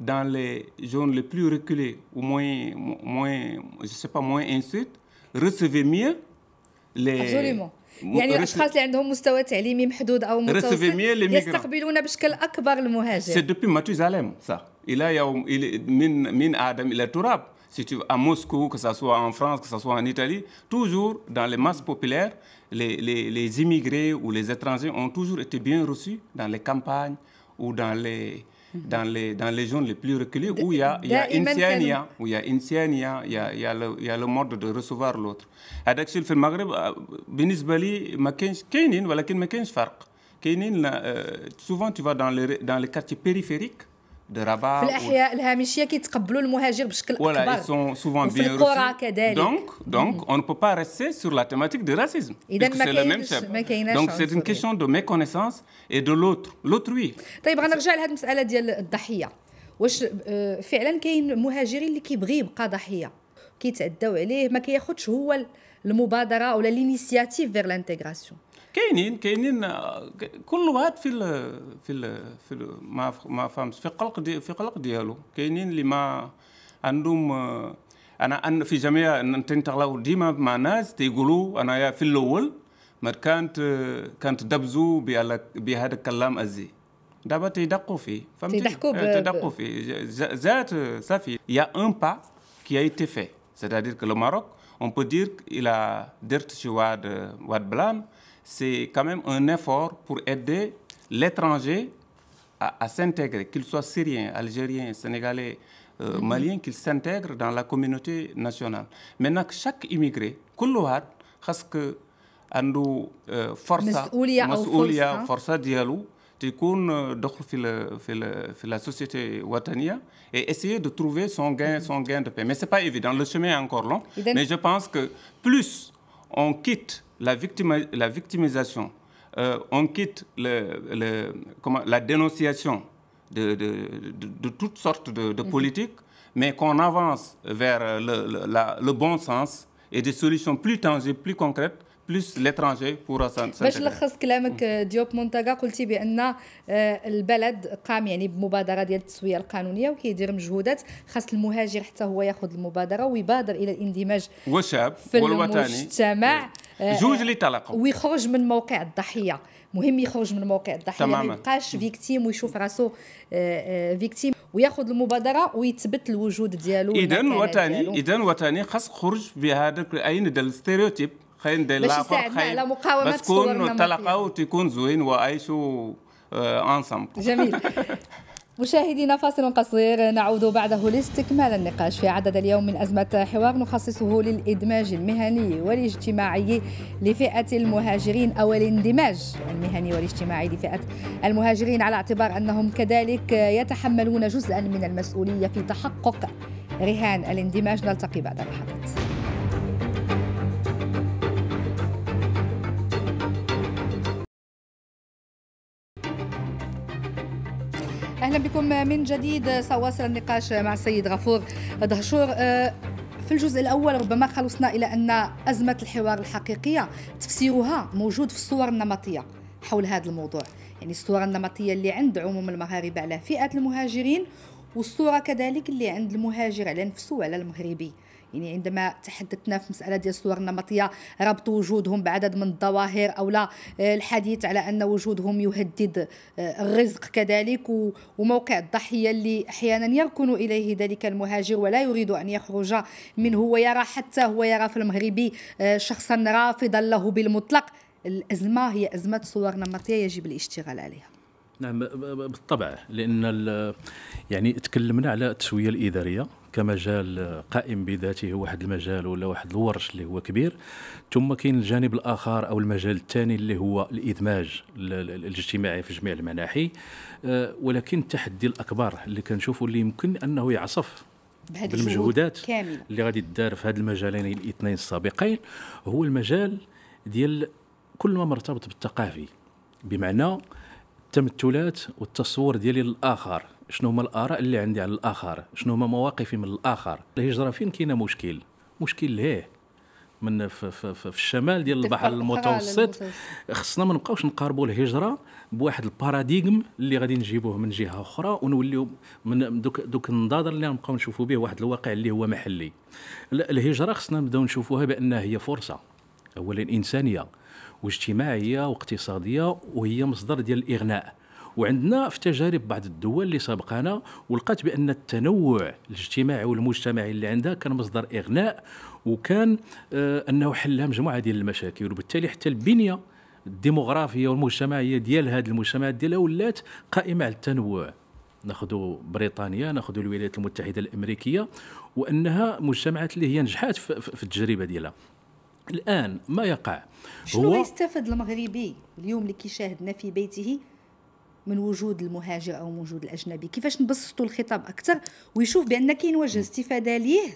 dans les zones les plus reculées ou moins, moins je sais pas, moins instruites, recevaient mieux les... Absolument. يعني mieux les عندهم مستوى bien محدود Il متوسط يستقبلون بشكل اكبر المهاجر سي دوبي ماتوزاليم il C'est depuis من من ادم الى التراب si tu à Moscou, que ce soit en France, que ce soit en Italie, toujours dans les masses populaires, les, les, les immigrés ou les étrangers ont toujours été bien reçus dans les campagnes ou dans les, Mhm. dans les, dans les zones les plus reculées, où il y a, il y a Insania, où il y a Insania, il y a, il y a, le, il y a le mode de recevoir l'autre. هذاك الشيء في المغرب بالنسبة لي ما Kenin, كاينين ولكن ما souvent tu vas dans les, dans les quartiers périphériques de Rabat. في الأحياء الهامشية كيتقبلوا المهاجر بشكل أكبر. Voilà, ils sont souvent bien القرى كذلك. دونك دونك اون بو با pas سور sur la thématique du racisme. إذا ما كاينش ما كايناش Donc, c'est une question de méconnaissance et de l'autre, l'autrui. طيب غنرجع لهذه المسألة ديال الضحية. واش آه، فعلا كاين مهاجرين اللي كيبغي يبقى ضحية كيتعداو عليه ما كياخذش هو المبادرة ولا الانيسياتيف فير لانتيغراسيون. كاينين كاينين كل واحد في الـ في الـ في الـ ما ما فهمش في قلق دي في قلق ديالو كاينين اللي ما عندهم انا ان في جميع تنتغلاو ديما مع ناس تيقولوا انايا في الاول ما كانت كانت دبزو بهذا الكلام ازي دابا تيدقوا فيه فهمتي تيدقوا آه، تيدقوا فيه زاد صافي يا ان با كي ايتي في fait c'est-à-dire que le Maroc on درت شي واحد واحد بلان c'est quand même un effort pour aider l'étranger à, s'intégrer, qu'il soit syrien, algérien, sénégalais, euh, mhm. malien, qu'il s'intègre dans la communauté nationale. Maintenant, chaque immigré, kulluhat, que Andou, فرصه مسؤوليه فرصه force تيكون la société Ouattania et essayer de trouver son gain mhm. son gain de paix mais c'est pas évident le chemin est encore long mais je pense que plus on quitte la, victime, la victimisation, euh, on quitte le, le, comment, la dénonciation de, de, de, de, toutes sortes de, de mhm. politiques, mais qu'on avance vers le, la, le, bon sens et des solutions plus tangibles, plus concrètes بلس ليترانجي بور باش نلخص كلامك ديوب مونتاغا قلتي بان البلد قام يعني بمبادره ديال التسويه القانونيه وكيدير مجهودات خاص المهاجر حتى هو ياخذ المبادره ويبادر الى الاندماج والشعب في والوطني المجتمع آه، زوج آه، اللي طلقوا ويخرج من موقع الضحيه مهم يخرج من موقع الضحيه ما يبقاش يعني فيكتيم ويشوف راسو آه، فيكتيم وياخذ المبادره ويثبت الوجود ديالو اذا وثاني اذا وثاني خاص خرج بهذاك اين ديال الستيريوتيب خاين ديال الاخر خاين على مقاومه بس تكون زوين وعايشوا انصم جميل مشاهدينا فاصل قصير نعود بعده لاستكمال النقاش في عدد اليوم من أزمة حوار نخصصه للإدماج المهني والاجتماعي لفئة المهاجرين أو الاندماج المهني والاجتماعي لفئة المهاجرين على اعتبار أنهم كذلك يتحملون جزءا من المسؤولية في تحقق رهان الاندماج نلتقي بعد لحظات بكم من جديد سواصل النقاش مع السيد غفور دهشور آه، في الجزء الأول ربما خلصنا إلى أن أزمة الحوار الحقيقية تفسيرها موجود في الصور النمطية حول هذا الموضوع يعني الصورة النمطية اللي عند عموم المغاربة على فئة المهاجرين والصورة كذلك اللي عند المهاجر على نفسه وعلى المغربي يعني عندما تحدثنا في مسألة ديال الصور النمطية ربط وجودهم بعدد من الظواهر أو لا آه، الحديث على أن وجودهم يهدد آه، الرزق كذلك وموقع الضحية اللي أحيانا يركن إليه ذلك المهاجر ولا يريد أن يخرج منه ويرى حتى هو يرى في المغربي آه، شخصا رافضا له بالمطلق الأزمة هي أزمة صور نمطية يجب الاشتغال عليها نعم بالطبع لان يعني تكلمنا على التسويه الاداريه كمجال قائم بذاته واحد المجال ولا واحد الورش اللي هو كبير ثم كاين الجانب الاخر او المجال الثاني اللي هو الادماج الاجتماعي في جميع المناحي آه، ولكن التحدي الاكبر اللي كنشوفوا اللي يمكن انه يعصف بالمجهودات كاملة. اللي غادي تدار في هذا المجالين الاثنين السابقين هو المجال ديال كل ما مرتبط بالثقافي بمعنى التمثلات والتصور ديالي للاخر شنو هما الاراء اللي عندي على الاخر شنو هما مواقفي من الاخر الهجره فين كاينه مشكل مشكل ليه من في, في, في الشمال ديال البحر المتوسط خصنا ما نبقاوش نقاربوا الهجره بواحد الباراديغم اللي غادي نجيبوه من جهه اخرى ونوليو من دوك دوك النظاظر اللي نبقاو نشوفوا به واحد الواقع اللي هو محلي الهجره خصنا نبداو نشوفوها بانها هي فرصه اولا انسانيه واجتماعيه واقتصاديه وهي مصدر ديال الاغناء وعندنا في تجارب بعض الدول اللي سبقنا ولقات بان التنوع الاجتماعي والمجتمعي اللي عندها كان مصدر اغناء وكان آه، انه حلها مجموعه ديال المشاكل وبالتالي حتى البنيه الديموغرافيه والمجتمعيه ديال هذه المجتمعات ديالها ولات قائمه على التنوع ناخذ بريطانيا ناخذ الولايات المتحده الامريكيه وانها مجتمعات اللي هي نجحات في التجربه ديالها الان ما يقع شنو هو يستفد المغربي اليوم اللي كيشاهدنا في بيته من وجود المهاجر او من وجود الاجنبي كيفاش نبسطوا الخطاب اكثر ويشوف بان كاين وجه استفاده ليه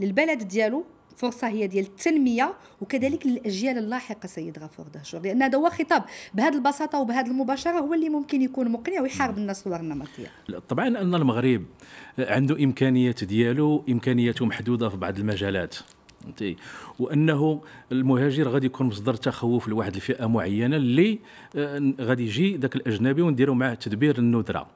للبلد ديالو فرصه هي ديال التنميه وكذلك للاجيال اللاحقه سيد غفور دهشور لان هذا هو خطاب بهذه البساطه وبهذه المباشره هو اللي ممكن يكون مقنع ويحارب الناس الصور النمطيه طبعا ان المغرب عنده امكانيات ديالو امكانياته محدوده في بعض المجالات فهمتي وانه المهاجر غادي يكون مصدر تخوف لواحد الفئه معينه اللي آه، غادي يجي ذاك الاجنبي ونديروا معاه تدبير الندره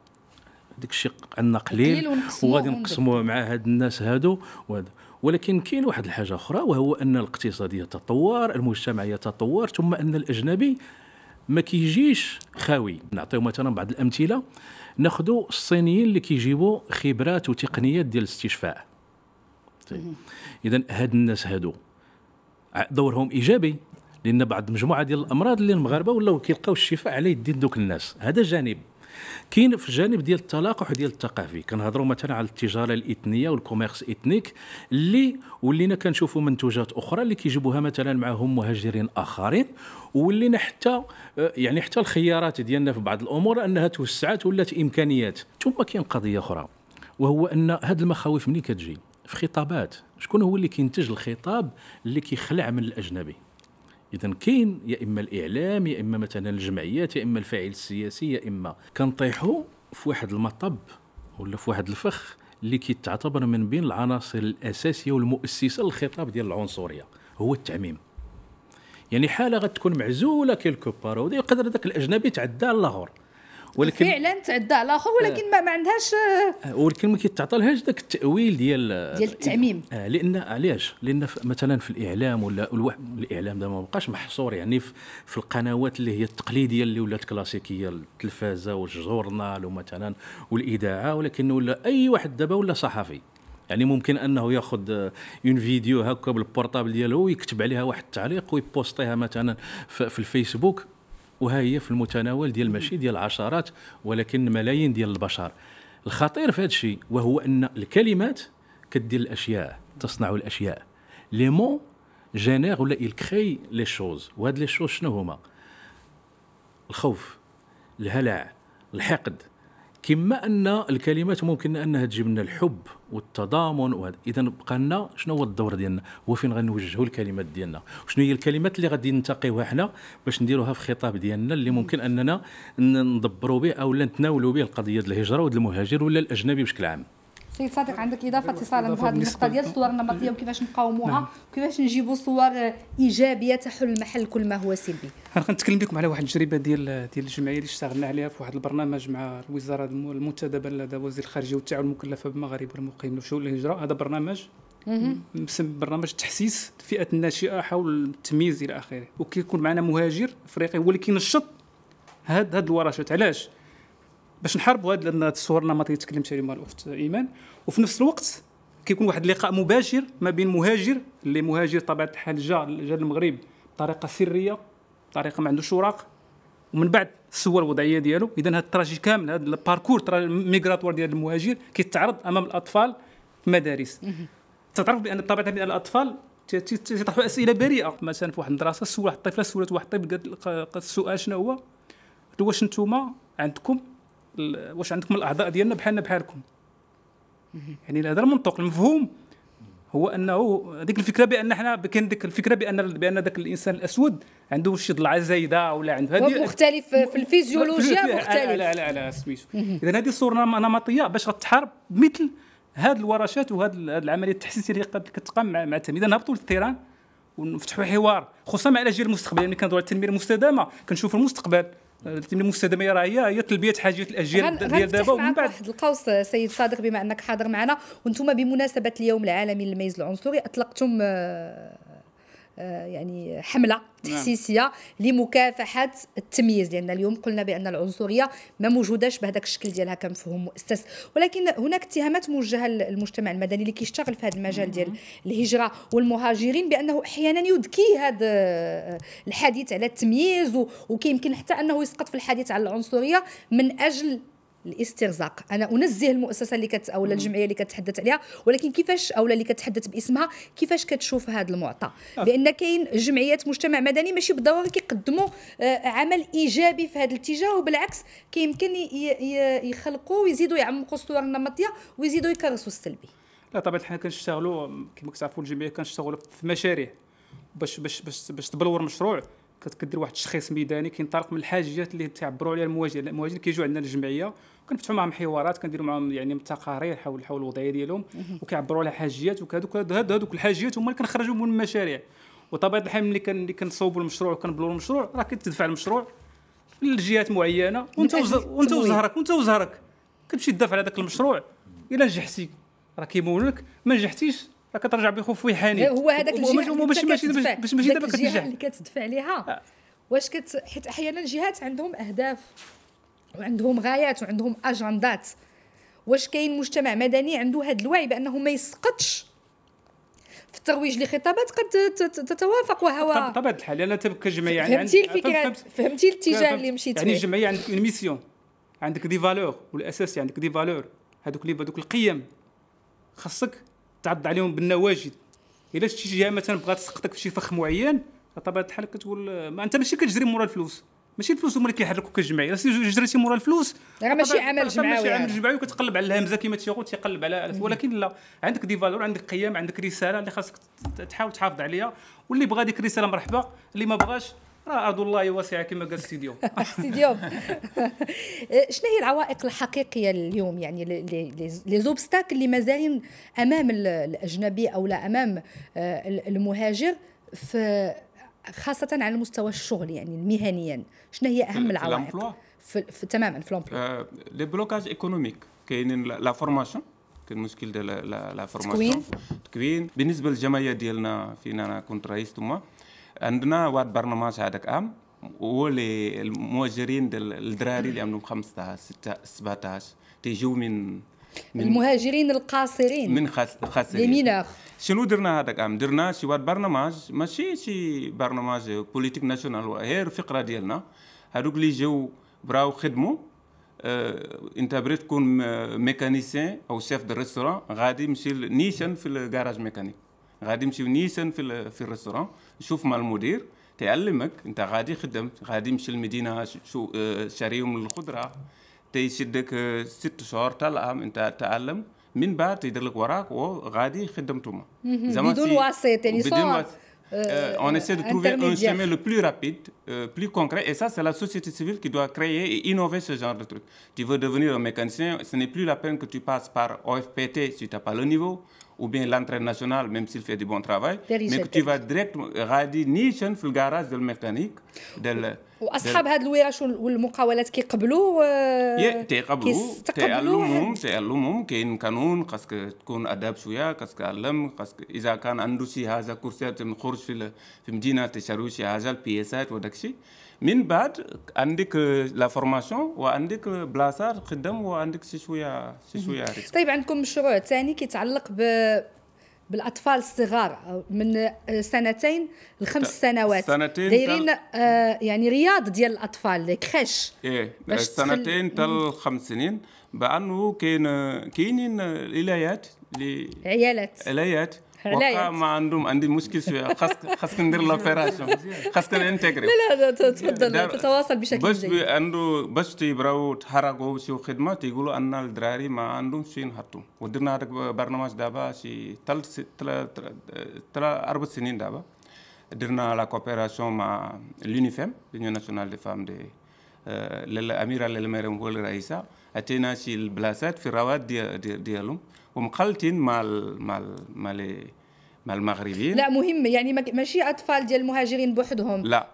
داك الشيء عندنا قليل وغادي نقسموه مع هاد الناس هادو وهذا ولكن كاين واحد الحاجه اخرى وهو ان الاقتصاد يتطور المجتمع يتطور ثم ان الاجنبي ما كيجيش خاوي نعطيو مثلا بعض الامثله ناخذوا الصينيين اللي كيجيبوا خبرات وتقنيات ديال الاستشفاء عرفتي طيب. اذا هاد الناس هادو دورهم ايجابي لان بعض مجموعه ديال الامراض اللي المغاربه ولاو كيلقاو الشفاء على يدين دوك الناس هذا جانب كاين في الجانب ديال التلاقح ديال الثقافي كنهضروا مثلا على التجاره الاثنيه والكوميرس اثنيك اللي ولينا كنشوفوا منتوجات اخرى اللي كيجيبوها مثلا معهم مهاجرين اخرين ولينا حتى آه، يعني حتى الخيارات ديالنا في بعض الامور انها توسعات ولات امكانيات ثم كاين قضيه اخرى وهو ان هذه المخاوف منين كتجي في خطابات شكون هو اللي كينتج الخطاب اللي كيخلع من الاجنبي اذا كاين يا اما الاعلام يا اما مثلا الجمعيات يا اما الفاعل السياسي يا اما كنطيحوا في واحد المطب ولا في واحد الفخ اللي كيتعتبر من بين العناصر الاساسيه والمؤسسه للخطاب ديال العنصريه هو التعميم يعني حاله غتكون معزوله كيلكو بار يقدر ذاك الاجنبي يتعدى لاغور ولكن فعلا تعدى على الاخر ولكن ما, ما عندهاش آه، ولكن ما كيتعطى لهاش ذاك التاويل ديال آه، ديال التعميم آه لان علاش لان مثلا في الاعلام ولا الاعلام ده ما بقاش محصور يعني في, في القنوات اللي هي التقليديه اللي ولات كلاسيكيه التلفازه والجورنال ومثلا والاذاعه ولكن ولا اي واحد دابا ولا صحفي يعني ممكن انه ياخذ اون آه، فيديو هكا بالبورطابل ديالو ويكتب عليها واحد التعليق ويبوستيها مثلا في الفيسبوك وها هي في المتناول ديال ماشي ديال عشرات ولكن ملايين ديال البشر الخطير في هذا الشيء وهو ان الكلمات كدير الاشياء تصنع الاشياء لي مون جينير ولا كري لي شوز وهاد لي شوز شنو هما الخوف الهلع الحقد كما ان الكلمات ممكن انها تجيب لنا الحب والتضامن وهذا اذا بقى لنا شنو هو الدور ديالنا هو فين غنوجهوا الكلمات ديالنا شنو هي الكلمات اللي غادي ننتقيوها حنا باش نديروها في خطاب ديالنا اللي ممكن اننا ندبروا به او نتناولوا به القضيه ديال الهجره والمهاجر ولا الاجنبي بشكل عام سيد صادق أيوة. عندك اضافه أيوة، اتصالا بهذه النقطه ديال الصور النمطيه وكيفاش نقاوموها وكيفاش نعم. نجيبوا صور ايجابيه تحل محل كل ما هو سلبي انا غنتكلم لكم على واحد التجربه ديال ديال الجمعيه اللي اشتغلنا عليها في واحد البرنامج مع الوزاره المنتدبه لدى وزير الخارجيه والتعاون المكلفه بالمغاربه والمقيم وشؤون الهجره هذا برنامج مسمى برنامج تحسيس الفئه الناشئه حول التمييز الى اخره وكيكون معنا مهاجر افريقي هو اللي كينشط هاد هاد الورشات علاش باش نحاربوا هذا لان تصورنا ما اللي تكلمت الاخت ايمان وفي نفس الوقت كيكون واحد اللقاء مباشر ما بين مهاجر اللي مهاجر طبعاً الحال جا جا للمغرب بطريقه سريه بطريقه ما عندوش اوراق ومن بعد سوى الوضعيه ديالو اذا هذا التراجي كامل هذا الباركور ميغراتوار ديال المهاجر كيتعرض امام الاطفال في مدارس تعرف بان بطبيعه بان الاطفال تيطرحوا اسئله بريئه مثلا في واحد المدرسه سول واحد الطفله سولت واحد الطفل قالت السؤال شنو هو واش نتوما عندكم واش عندكم الاعضاء ديالنا بحالنا بحالكم يعني هذا المنطق المفهوم هو انه هذيك الفكره بان احنا كاين ديك الفكره بان بان ذاك الانسان الاسود عنده شي ضلعه زايده ولا عنده هذه مختلف في الفيزيولوجيا مختلف لا لا لا, سميتو اذا هذه الصوره نمطيه باش غتحارب مثل هذه الورشات وهذه العمليه التحسيسيه اللي قد كتقام مع تم اذا نهبطوا للثيران ونفتحوا حوار خصوصا مع الاجيال المستقبليه ملي يعني كنهضروا على التنميه المستدامه كنشوفوا المستقبل المفسده ما راه هي تلبيه حاجه الاجيال ديال دابا ومن بعد واحد القوس سيد صادق بما انك حاضر معنا وانتم بمناسبه اليوم العالمي للميز العنصري اطلقتم آه، آه، يعني حمله تحسيسيه نعم. لمكافحه التمييز لان اليوم قلنا بان العنصريه ما موجوداش بهذاك الشكل ديالها كمفهوم مؤسس ولكن هناك اتهامات موجهه للمجتمع المدني اللي كيشتغل في هذا المجال ديال الهجره والمهاجرين بانه احيانا يذكي هذا الحديث على التمييز وكيمكن حتى انه يسقط في الحديث على العنصريه من اجل الاسترزاق انا انزه المؤسسه اللي كت او الجمعيه اللي كتحدث عليها ولكن كيفاش او اللي كتحدث باسمها كيفاش كتشوف هذا المعطى آه. لان كاين جمعيات مجتمع مدني ماشي بالضروره كيقدموا آه، عمل ايجابي في هذا الاتجاه وبالعكس كيمكن يخلقوا ويزيدوا يعمقوا الصور النمطيه ويزيدوا يكرسوا السلبي لا طبعا حنا كنشتغلوا كما كتعرفوا الجمعيه كنشتغلوا في مشاريع باش باش باش, تبلور مشروع كدير واحد التشخيص ميداني كينطلق من الحاجيات اللي تعبروا عليها المواجهين المواجهين كيجوا عندنا الجمعيه كنفتحوا معهم حوارات كنديروا معهم يعني تقارير حول حول الوضعيه ديالهم وكيعبروا على حاجيات وكذوك هذوك الحاجيات هما اللي كنخرجوا من المشاريع وطبيعه الحال ملي كن كنصوبوا المشروع وكنبلور المشروع راه كتدفع المشروع لجهات معينه وانت وانت وزهرك وانت وزهرك كتمشي تدافع على ذاك المشروع الا نجحتي راه كيمولك ما نجحتيش كترجع بخوف ويحاني هو هذاك الجهه باش ماشي باش ماشي دابا الجهه اللي كتدفع ليها آه. واش كت حيت احيانا الجهات عندهم اهداف وعندهم غايات وعندهم اجندات واش كاين مجتمع مدني عنده هذا الوعي بانه ما يسقطش في الترويج لخطابات قد تتوافق وهو بطبيعه الحال انا تبقى كجمعيه يعني فهمتي الفكره فهمتي الاتجاه اللي مشيت يعني الجمعيه عندك اون ميسيون عندك دي فالور والاساس يعني عندك دي فالور هذوك اللي هذوك القيم خاصك تعض عليهم بالنواجد الا شتي جهه مثلا بغات تسقطك في شي فخ معين بطبيعه الحال كتقول ما انت ماشي كتجري مورا الفلوس ماشي الفلوس هما اللي كيحركوك كجمعي راه جريتي مورا الفلوس راه ماشي عمل جمعوي ماشي عمل جمعوي وكتقلب على الهمزه كما تيقول تيقلب على ولكن لا عندك دي فالور عندك قيم عندك رساله اللي خاصك تحاول تحافظ عليها واللي بغى ديك الرساله مرحبا اللي ما بغاش راه ارض الله أيوة، واسعه كما قال ستيديو ستيديو إيه، شنو هي العوائق الحقيقيه اليوم يعني لي زوبستاك اللي مازالين امام الاجنبي او لا امام آه، المهاجر في خاصه على المستوى الشغل يعني مهنيا شنو هي اهم العوائق في, في تماما في لومبلو لي بلوكاج ايكونوميك كاينين لا فورماسيون كاين مشكل ديال لا فورماسيون تكوين بالنسبه للجمعيه ديالنا فين انا كنت رئيس تما عندنا واحد برنامج هذاك عام هو المهاجرين الدراري اللي عندهم 15 6 17 تيجيو من من المهاجرين القاصرين من خاسرين شنو درنا هذاك عام درنا شي واحد برنامج ماشي شي برنامج بوليتيك ناسيونال غير الفقره ديالنا هذوك اللي جاو براو خدموا آه انت بغيت تكون ميكانيسيان او شيف دو ريستورون غادي يمشي نيشان في الكراج ميكانيك غادي يمشي نيشان في في الريستورون شوف مع المدير تعلمك انت غادي خدم غادي يمشي للمدينه شو شاريهم الخضره تيشدك ست شهور تاع انت تعلم من بعد يدير لك وراك وغادي يخدم تما بدون وسيط يعني بدون Euh, on essaie de trouver un chemin le plus rapide, euh, plus concret. Et ça, c'est la société civile qui doit créer et innover ce genre de truc. Tu veux devenir un mécanicien, ce n'est plus la peine que tu passes par OFPT si tu n'as pas le niveau ou bien l'entraîneur national, même s'il fait du bon travail, mais que tu vas direct, euh, Radi ni Fulgaras de la mécanique, واصحاب هاد الوراش والمقاولات كيقبلوا آه تيقبلوا تعلمهم تعلمهم كاين قانون خاصك تكون اداب شويه خاصك تعلم خاصك اذا كان عنده شي هذا كرسي تخرج في في مدينه شي هذا البيسات وداك الشيء من بعد عندك لا فورماسيون وعندك بلاصه تخدم وعندك شي شويه شي شويه طيب عندكم مشروع ثاني كيتعلق ب بالاطفال الصغار من آه، سنتين لخمس سنوات سنتين دايرين آه يعني رياض ديال الاطفال لي كريش ايه سنتين تل خمس سنين بانه كاين كاينين الايات اللي عيالات الايات علايا يعني ما عندهم عندي مشكل شويه خاصك خاصك ندير لوبيراسيون خاصك ننتجري لا لا تفضل تتواصل بشكل باش عنده باش تيبراو تحرقوا شي خدمه تيقولوا ان الدراري ما عندهم شي نحطوا ودرنا هذاك برنامج دابا شي ثلاث اربع سنين دابا درنا لا كوبيراسيون مع لونيفيم لونيون ناسيونال دي فام دي الاميره الميرم هو الرئيسه اتينا شي البلاصات في الرواد ديالهم دي دي ومقلتين مع الـ مع الـ مع الـ مع المغربيين لا مهم يعني ماشي اطفال ديال المهاجرين بوحدهم لا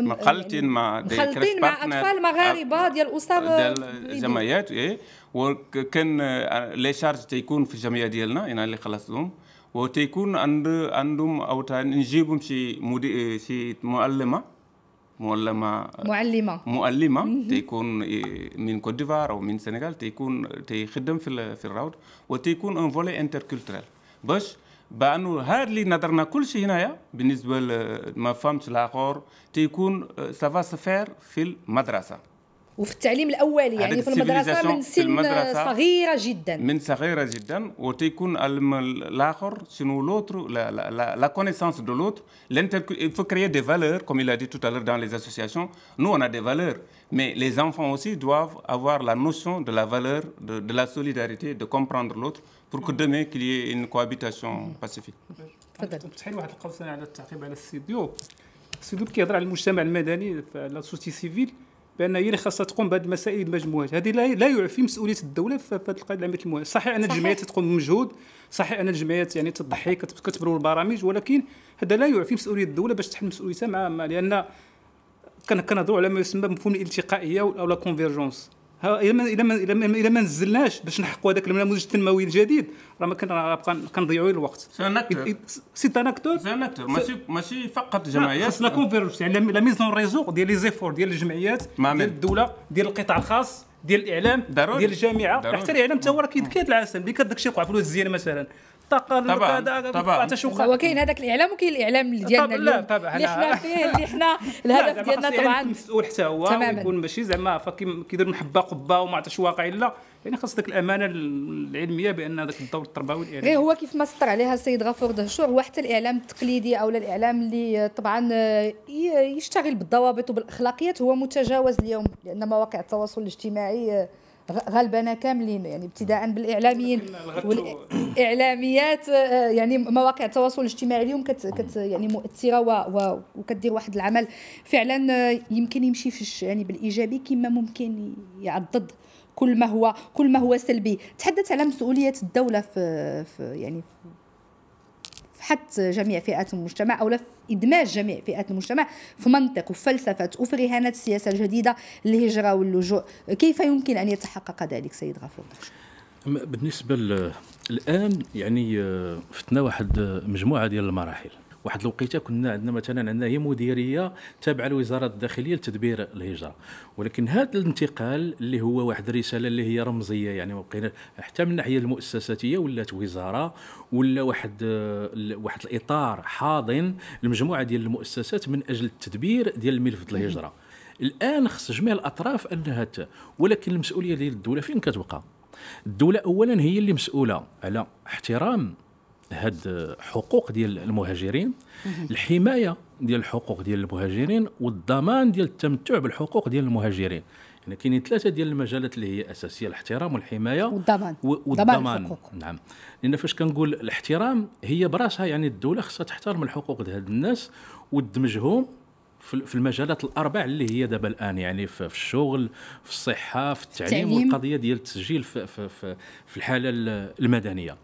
مقلتين مع مخلطين مع اطفال مغاربه آه، ديال اسر ديال الجمعيات ايه وكان آه، لي شارج تيكون في الجمعيه ديالنا انا اللي خلصتهم وتيكون عندهم عندهم او نجيبهم شي شي معلمه معلمه معلمه مؤلمه تيكون من كوت ديفوار او من السنغال تيكون تيخدم في في الراود وتيكون ان فولي انتركولترال باش بانو هاد اللي نظرنا كل شيء هنايا بالنسبه لما فهمت الاخر تيكون سافا سفير في المدرسه وفي التعليم الاولي يعني في المدرسه من سن المدرسة صغيره جدا من صغيره جدا وتيكون الاخر شنو لوتر لا, لا, لا, لا connaissance de l'autre il faut créer des valeurs comme il a dit tout à l'heure dans les associations nous on a des valeurs mais les enfants aussi doivent avoir la notion de la valeur de, de la solidarité de comprendre l'autre pour que demain qu'il y ait une cohabitation pacifique تفتحي واحد القوسين على التعقيب على السي ديو السي ديو كيهضر على المجتمع المدني لا سوسيتي سيفيل بان هي اللي خاصها تقوم بهذه المسائل المجموعات هذه لا يعفي مسؤوليه الدوله في هذه القضيه العامه الموارد صحيح ان الجمعيات تقوم بمجهود صحيح ان الجمعيات يعني تضحي كتبرر البرامج ولكن هذا لا يعفي مسؤوليه الدوله باش تحل مسؤوليتها مع لان كنهضروا على ما يسمى بمفهوم الالتقائيه او لا كونفيرجونس ها الى ما الى ما الى ما نزلناش باش نحقوا هذاك النموذج التنموي الجديد راه ما كان كنضيعوا الوقت سي ان اكتور سي ان اكتور ماشي ماشي فقط جمعيات خصنا كونفيرج يعني لا ميزون ريزو ديال لي زيفور ديال الجمعيات ديال الدوله ديال القطاع الخاص ديال الاعلام ديال الجامعه حتى الاعلام حتى هو راه كيدكيت العسل ملي كداك الشيء يوقع في الوزير مثلا الطاقه طبعا طبعا هو كاين هذاك الاعلام وكاين الاعلام ديالنا طبعا اللي حنا فيه اللي حنا الهدف ديالنا طبعا المسؤول حتى هو يكون ماشي زعما كيدير من حبه قبه وما عرفتش واقع لا يعني خاص ديك الامانه العلميه بان هذاك الدور التربوي الاعلامي غير إيه، هو كيف ما سطر عليها السيد غفور دهشور هو حتى الاعلام التقليدي او الاعلام اللي طبعا آه، يشتغل بالضوابط وبالاخلاقيات هو متجاوز اليوم لان مواقع التواصل الاجتماعي آه، غلبنا كاملين يعني ابتداء بالاعلاميين والاعلاميات آه، يعني مواقع التواصل الاجتماعي اليوم كت كت يعني مؤثره وكدير واحد العمل فعلا آه، يمكن يمشي في يعني بالايجابي كما ممكن يعضد كل ما هو كل ما هو سلبي تحدث على مسؤوليه الدوله في, في يعني حث جميع فئات المجتمع أو لف إدماج جميع فئات المجتمع في منطق وفلسفة وفي رهانات السياسة الجديدة للهجره واللجوء كيف يمكن أن يتحقق ذلك سيد غفور بالنسبة الآن يعني آه، فتنا واحد آه، مجموعة ديال المراحل واحد الوقيته كنا عندنا مثلا عندنا هي مديريه تابعه لوزاره الداخليه لتدبير الهجره ولكن هذا الانتقال اللي هو واحد الرساله اللي هي رمزيه يعني ما بقينا حتى من الناحيه المؤسساتيه ولات وزاره ولا واحد واحد الاطار حاضن لمجموعه ديال المؤسسات من اجل التدبير ديال ملف الهجره الان خص جميع الاطراف انها ولكن المسؤوليه ديال الدوله فين كتبقى الدوله اولا هي اللي مسؤوله على احترام هاد حقوق ديال المهاجرين الحمايه ديال الحقوق ديال المهاجرين والضمان ديال التمتع بالحقوق ديال المهاجرين يعني كاينين ثلاثه ديال المجالات اللي هي اساسيه الاحترام والحمايه والضمان والضمان نعم لان فاش كنقول الاحترام هي براسها يعني الدوله خصها تحترم الحقوق ديال هاد الناس وتدمجهم في المجالات الاربع اللي هي دابا الان يعني في الشغل في الصحه في التعليم, التعليم. والقضيه ديال التسجيل في, في, في, في الحاله المدنيه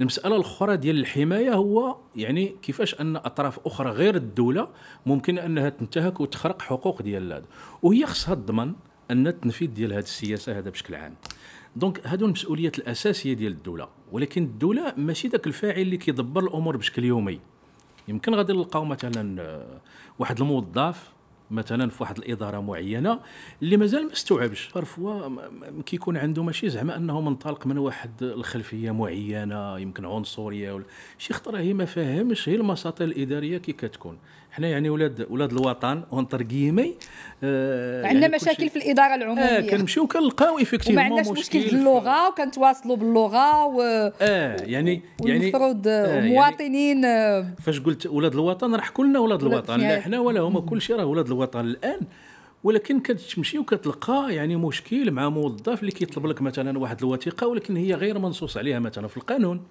المساله الاخرى ديال الحمايه هو يعني كيفاش ان اطراف اخرى غير الدوله ممكن انها تنتهك وتخرق حقوق ديال هذا وهي خصها تضمن ان التنفيذ ديال هذه السياسه هذا بشكل عام دونك هادو المسؤوليات الاساسيه ديال الدوله ولكن الدوله ماشي ذاك الفاعل اللي كيدبر الامور بشكل يومي يمكن غادي نلقاو مثلا آه، واحد الموظف مثلا في واحد الاداره معينه اللي مازال ما استوعبش فرفوا كيكون عنده ماشي زعما انه منطلق من واحد الخلفيه معينه يمكن عنصريه ولا شي خطره هي ما فاهمش هي المساطر الاداريه كي كتكون حنا يعني ولاد ولاد الوطن ونطر كيمي آه يعني عندنا يعني مشاكل في الاداره العموميه اه كنمشيو كنلقاو ايفيكتيفمون ما عندناش مشكل في اللغه وكنتواصلوا باللغه و اه يعني يعني المفروض آه يعني مواطنين يعني فاش قلت ولاد الوطن راح كلنا ولاد الوطن لا حنا ولا هما كلشي راه ولاد الوطن الان ولكن كتمشي وكتلقى يعني مشكل مع موظف اللي كيطلب لك مثلا واحد الوثيقه ولكن هي غير منصوص عليها مثلا في القانون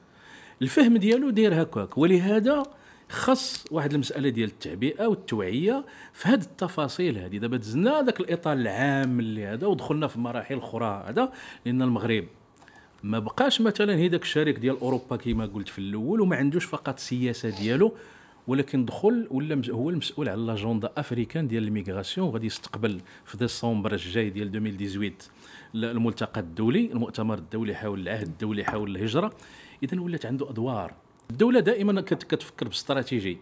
الفهم ديالو داير هكاك ولهذا خص واحد المساله ديال التعبئه والتوعيه في هذه التفاصيل هذه دابا دزنا ذاك الاطار العام اللي هذا ودخلنا في مراحل اخرى هذا لان المغرب ما بقاش مثلا هذاك الشريك ديال اوروبا كما قلت في الاول وما عندوش فقط السياسه ديالو ولكن دخل ولا هو المسؤول على لاجوندا افريكان ديال الميغراسيون غادي يستقبل في ديسمبر الجاي ديال 2018 الملتقى الدولي المؤتمر الدولي حول العهد الدولي حول الهجره اذا ولات عنده ادوار الدوله دائما كتفكر باستراتيجي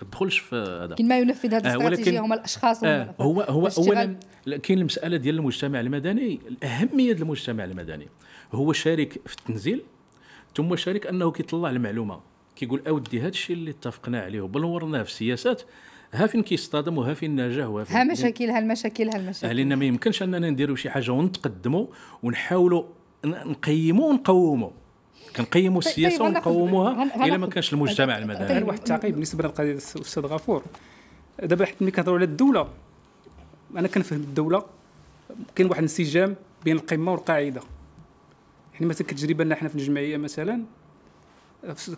كتدخلش في هذا كاين ما ينفذ هذه آه، الاستراتيجيه هما الاشخاص آه هو هو اولا كاين المساله ديال المجتمع المدني الاهميه ديال المجتمع المدني هو شارك في التنزيل ثم شارك انه كيطلع المعلومه كيقول اودي هذا الشيء اللي اتفقنا عليه وبلورناه في السياسات ها فين كيصطدم وها فين ناجح وها فين ها مشاكل ها المشاكل ها المشاكل آه، لان ما يمكنش اننا نديروا شي حاجه ونتقدموا ونحاولوا نقيموا ونقوموا كنقيموا طيب، طيب، السياسه ونقوموها الا ما كانش المجتمع طيب، المدني غير واحد التعقيب بالنسبه للقضيه الاستاذ غفور دابا حيت ملي كنهضروا على الدوله انا كنفهم الدوله كاين واحد الانسجام بين القمه والقاعده يعني مثلا كتجربه لنا حنا في الجمعيه مثلا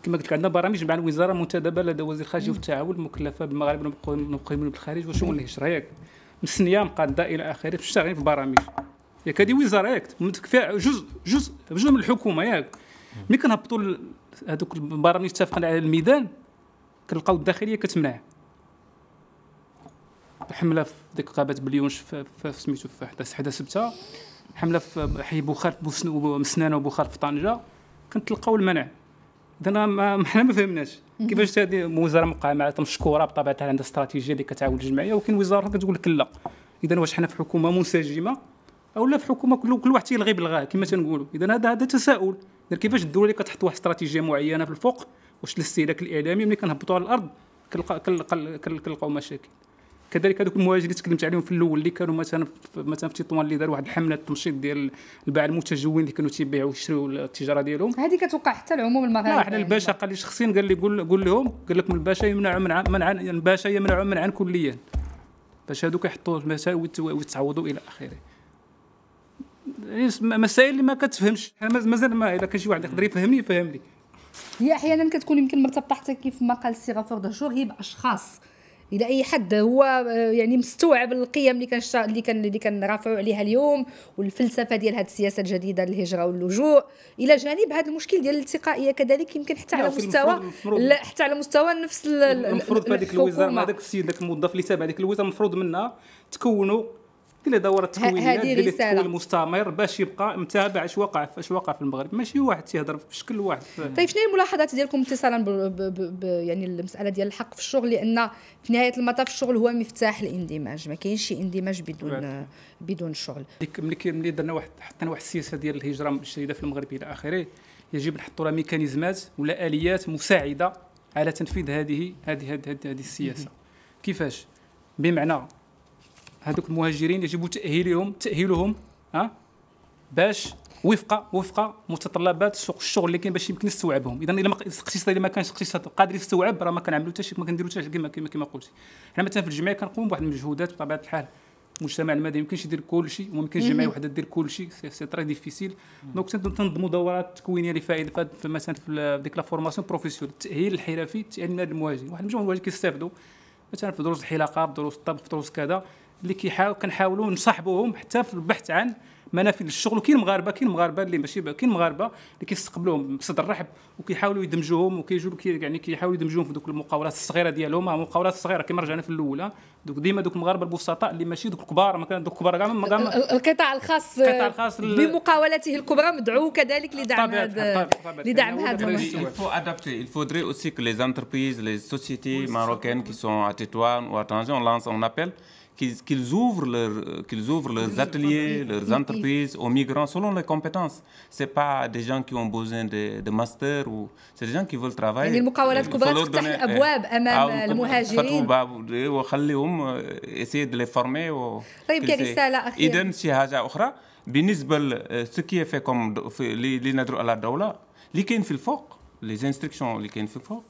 كما قلت لك عندنا برامج مع الوزاره المنتدبه لدى وزير الخارجيه والتعاون المكلفه بالمغاربه المقيمين بالخارج وشؤون الهجره ياك مسنيه مقاده الى اخره شغالين في برامج ياك هذه وزاره ياك جزء جزء جزء من الحكومه ياك ملي كنهبطوا هذوك البرامج اللي اتفقنا على الميدان كنلقاو الداخليه كتمنع حمله في ديك غابات بليونش في, سميتو في حدا حدا سبته حمله في حي بوخار مسنانه وبوخار في طنجه كنتلقاو المنع اذا ما حنا ما فهمناش كيفاش هذه وزاره معناتها مشكوره بطبيعتها عندها استراتيجيه اللي كتعاون الجمعيه ولكن الوزاره كتقول لك لا اذا واش حنا في حكومه منسجمه او لا في حكومه كل كل واحد تيلغي بالغاء كما تنقولوا اذا هذا هذا تساؤل كيفاش الدوله اللي كتحط واحد استراتيجيه معينه في الفوق واش الاستهلاك الاعلامي ملي كنهبطوا على الارض كنلقاو مشاكل كذلك هذوك المواجهين اللي تكلمت عليهم في الاول اللي كانوا مثلا مثلا في تطوان اللي داروا واحد الحمله التنشيط ديال الباع المتجولين اللي كانوا تيبيعوا ويشريوا التجاره ديالهم هذه كتوقع حتى العموم المغاربه لا حنا الباشا قال لي شخصيا قال لي قول قول لهم قال لكم الباشا يمنع منع منعا الباشا يمنع منعا كليا باش هذوك يحطوا المساوي ويتعوضوا الى اخره مسائل اللي ما كتفهمش مازال ما الا كان شي واحد يقدر يفهمني يفهمني هي احيانا كتكون يمكن مرتبطه حتى كيف ما قال السي غفور دهشور هي باشخاص الى اي حد هو آه، يعني مستوعب القيم اللي كان اللي كان اللي كنرافعوا عليها اليوم والفلسفه ديال هذه السياسه الجديده للهجره واللجوء الى جانب هذا المشكل ديال الالتقائيه كذلك يمكن حتى على مستوى لا حتى على مستوى نفس المفروض في هذيك الوزاره هذاك السيد ذاك الموظف اللي تابع هذيك الوزاره المفروض منها تكونوا دير دوره التكوينات دير التكوين المستمر باش يبقى متابع اش وقع اش وقع في المغرب ماشي واحد تيهضر بشكل واحد طيب شنو هي الملاحظات ديالكم اتصالا يعني المساله ديال الحق في الشغل لان في نهايه المطاف الشغل هو مفتاح الاندماج ما كاينش اندماج بدون بدون شغل ملي ملي درنا واحد حطينا واحد السياسه ديال الهجره الشديده في المغرب الى اخره يجب نحطوا لها ميكانيزمات ولا اليات مساعده على تنفيذ هذه هذه, هذه السياسه كيفاش بمعنى هذوك المهاجرين يجب تاهيلهم تاهيلهم ها باش وفق وفق متطلبات سوق الشغل اللي كاين باش يمكن يستوعبهم اذا الا الاقتصاد اللي ما كانش اقتصاد قادر يستوعب راه ما كنعملوا حتى شي ما كنديروا حتى كما كما كما قلتي حنا مثلا في الجمعيه كنقوم بواحد المجهودات بطبيعه الحال المجتمع المدني ما يمكنش يدير كل شيء وما يمكنش الجمعيه وحده دير كل شيء سي تري ديفيسيل دونك تنظموا دورات تكوينيه اللي فائده مثلا في ديك لا فورماسيون بروفيسيونيل التاهيل الحرفي تاهيل المهاجرين واحد المجموعه من المهاجرين كيستافدوا مثلا في دروس الحلاقه في دروس الطب في دروس كذا اللي كيحاولوا كنحاولوا نصاحبوهم حتى في البحث عن منافذ الشغل وكاين مغاربه كاين مغاربه اللي ماشي كاين مغاربه اللي كيستقبلوهم بصدر رحب وكيحاولوا يدمجوهم وكيجوا يعني كيحاولوا يدمجوهم في دوك المقاولات الصغيره ديالهم المقاولات الصغيره كما رجعنا في الاولى دوك ديما دوك المغاربه البسطاء اللي ماشي دوك الكبار ما كان دوك الكبار كاع القطاع الخاص القطاع الخاص بمقاولته الكبرى مدعو كذلك لدعم هذا لدعم هذا المشروع faudrait aussi que les entreprises les sociétés marocaines qui sont à Tétouan ou à Tanger on lance on qu'ils ouvrent, leur, qu'ils ouvrent leurs euh, ateliers, leurs entreprises aux migrants selon leurs compétences. Ce pas des gens qui ont besoin de, de master ou c'est des gens qui veulent travailler. Euh, essayer de les former. إذا شي حاجة أخرى بالنسبة les في على اللي كاين في الفوق لي انستركسيون اللي كاين في الفوق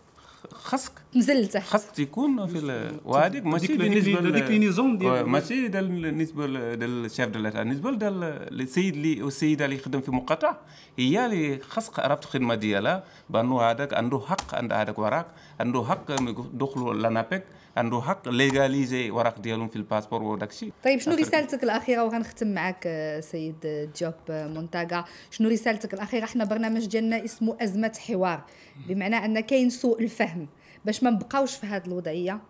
خاصك مزلته خاصك تكون في وهذيك ماشي بالنسبه للديكلينيزون ديال ماشي بالنسبه للشيف ديال بالنسبه السيد اللي والسيده اللي يخدم في مقاطعه هي اللي خاصك عرفت الخدمه ديالها بانه هذاك عنده حق عند هذاك وراك عنده حق دخلوا لنابيك عنده حق ليغاليزي ورق ديالهم في الباسبور وداك الشيء طيب شنو رسالتك الاخيره وغنختم معك آه، سيد آه، جوب آه، مونتاغا شنو رسالتك الاخيره احنا برنامج ديالنا اسمه ازمه حوار بمعنى ان كاين سوء الفهم باش ما نبقاوش في هذه الوضعيه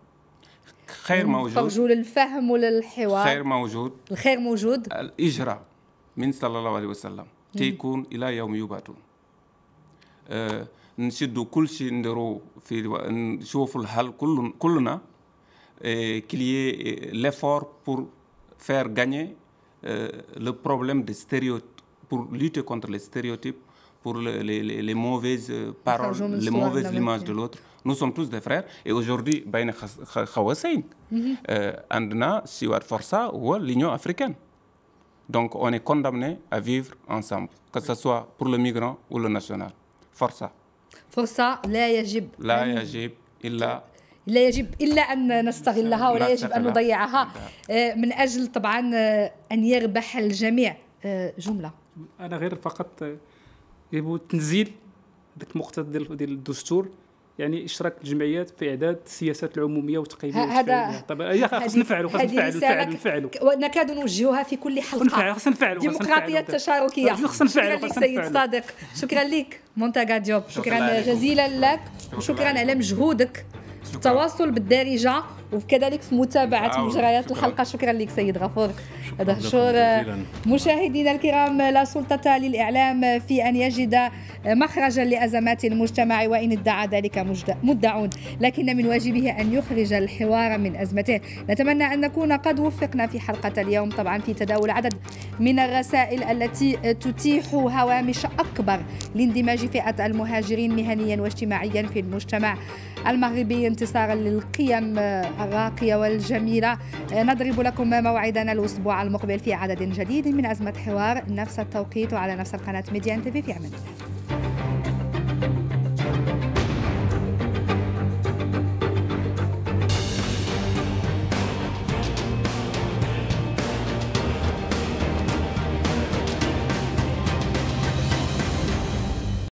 خير موجود فرجوا للفهم وللحوار خير موجود الخير موجود الاجراء من صلى الله عليه وسلم تيكون الى يوم يبعثون أه نشدوا كل شيء نديروا في نشوفوا الحل كل كلنا qu'il y ait l'effort pour faire gagner euh, le problème des stéréotypes, pour lutter contre les stéréotypes, pour les, mauvaises euh, paroles, les mauvaises images de l'autre. Nous sommes tous des frères. Et aujourd'hui, Bain Khawasein, mhm. euh, Andna, Siwad Forsa ou l'Union africaine. Donc on est condamné à vivre ensemble, que ce soit pour le migrant ou le national. Força. Força, la yajib. La لا يجب الا ان نستغلها ولا يجب ان نضيعها نعم. آه، من اجل طبعا آه، ان يربح الجميع آه، جمله انا غير فقط يجب تنزيل ذاك المقتضى ديال الدستور يعني اشراك الجمعيات في اعداد السياسات العموميه وتقييمها هذا طبعا خاصنا نفعلوا خاصنا نفعلوا نفعلوا نفعلوا نكاد نوجهها في كل حلقه خاصنا نفعلوا ديمقراطيه تشاركيه خاص نفعلوا شكرا لك سيد صادق شكرا لك مونتاغا ديوب شكرا جزيلا لك وشكرا على مجهودك شكرا. التواصل بالدارجه وكذلك في متابعه مجريات الحلقه شكرا لك سيد غفور هذا شكرا مشاهدينا الكرام لا سلطه للاعلام في ان يجد مخرجا لازمات المجتمع وان ادعى ذلك مدعون لكن من واجبه ان يخرج الحوار من ازمته نتمنى ان نكون قد وفقنا في حلقه اليوم طبعا في تداول عدد من الرسائل التي تتيح هوامش اكبر لاندماج فئه المهاجرين مهنيا واجتماعيا في المجتمع المغربي انتصارا للقيم الراقية والجميلة آه، نضرب لكم موعدنا الأسبوع المقبل في عدد جديد من أزمة حوار نفس التوقيت وعلى نفس القناة ميديان تيفي في أمان الله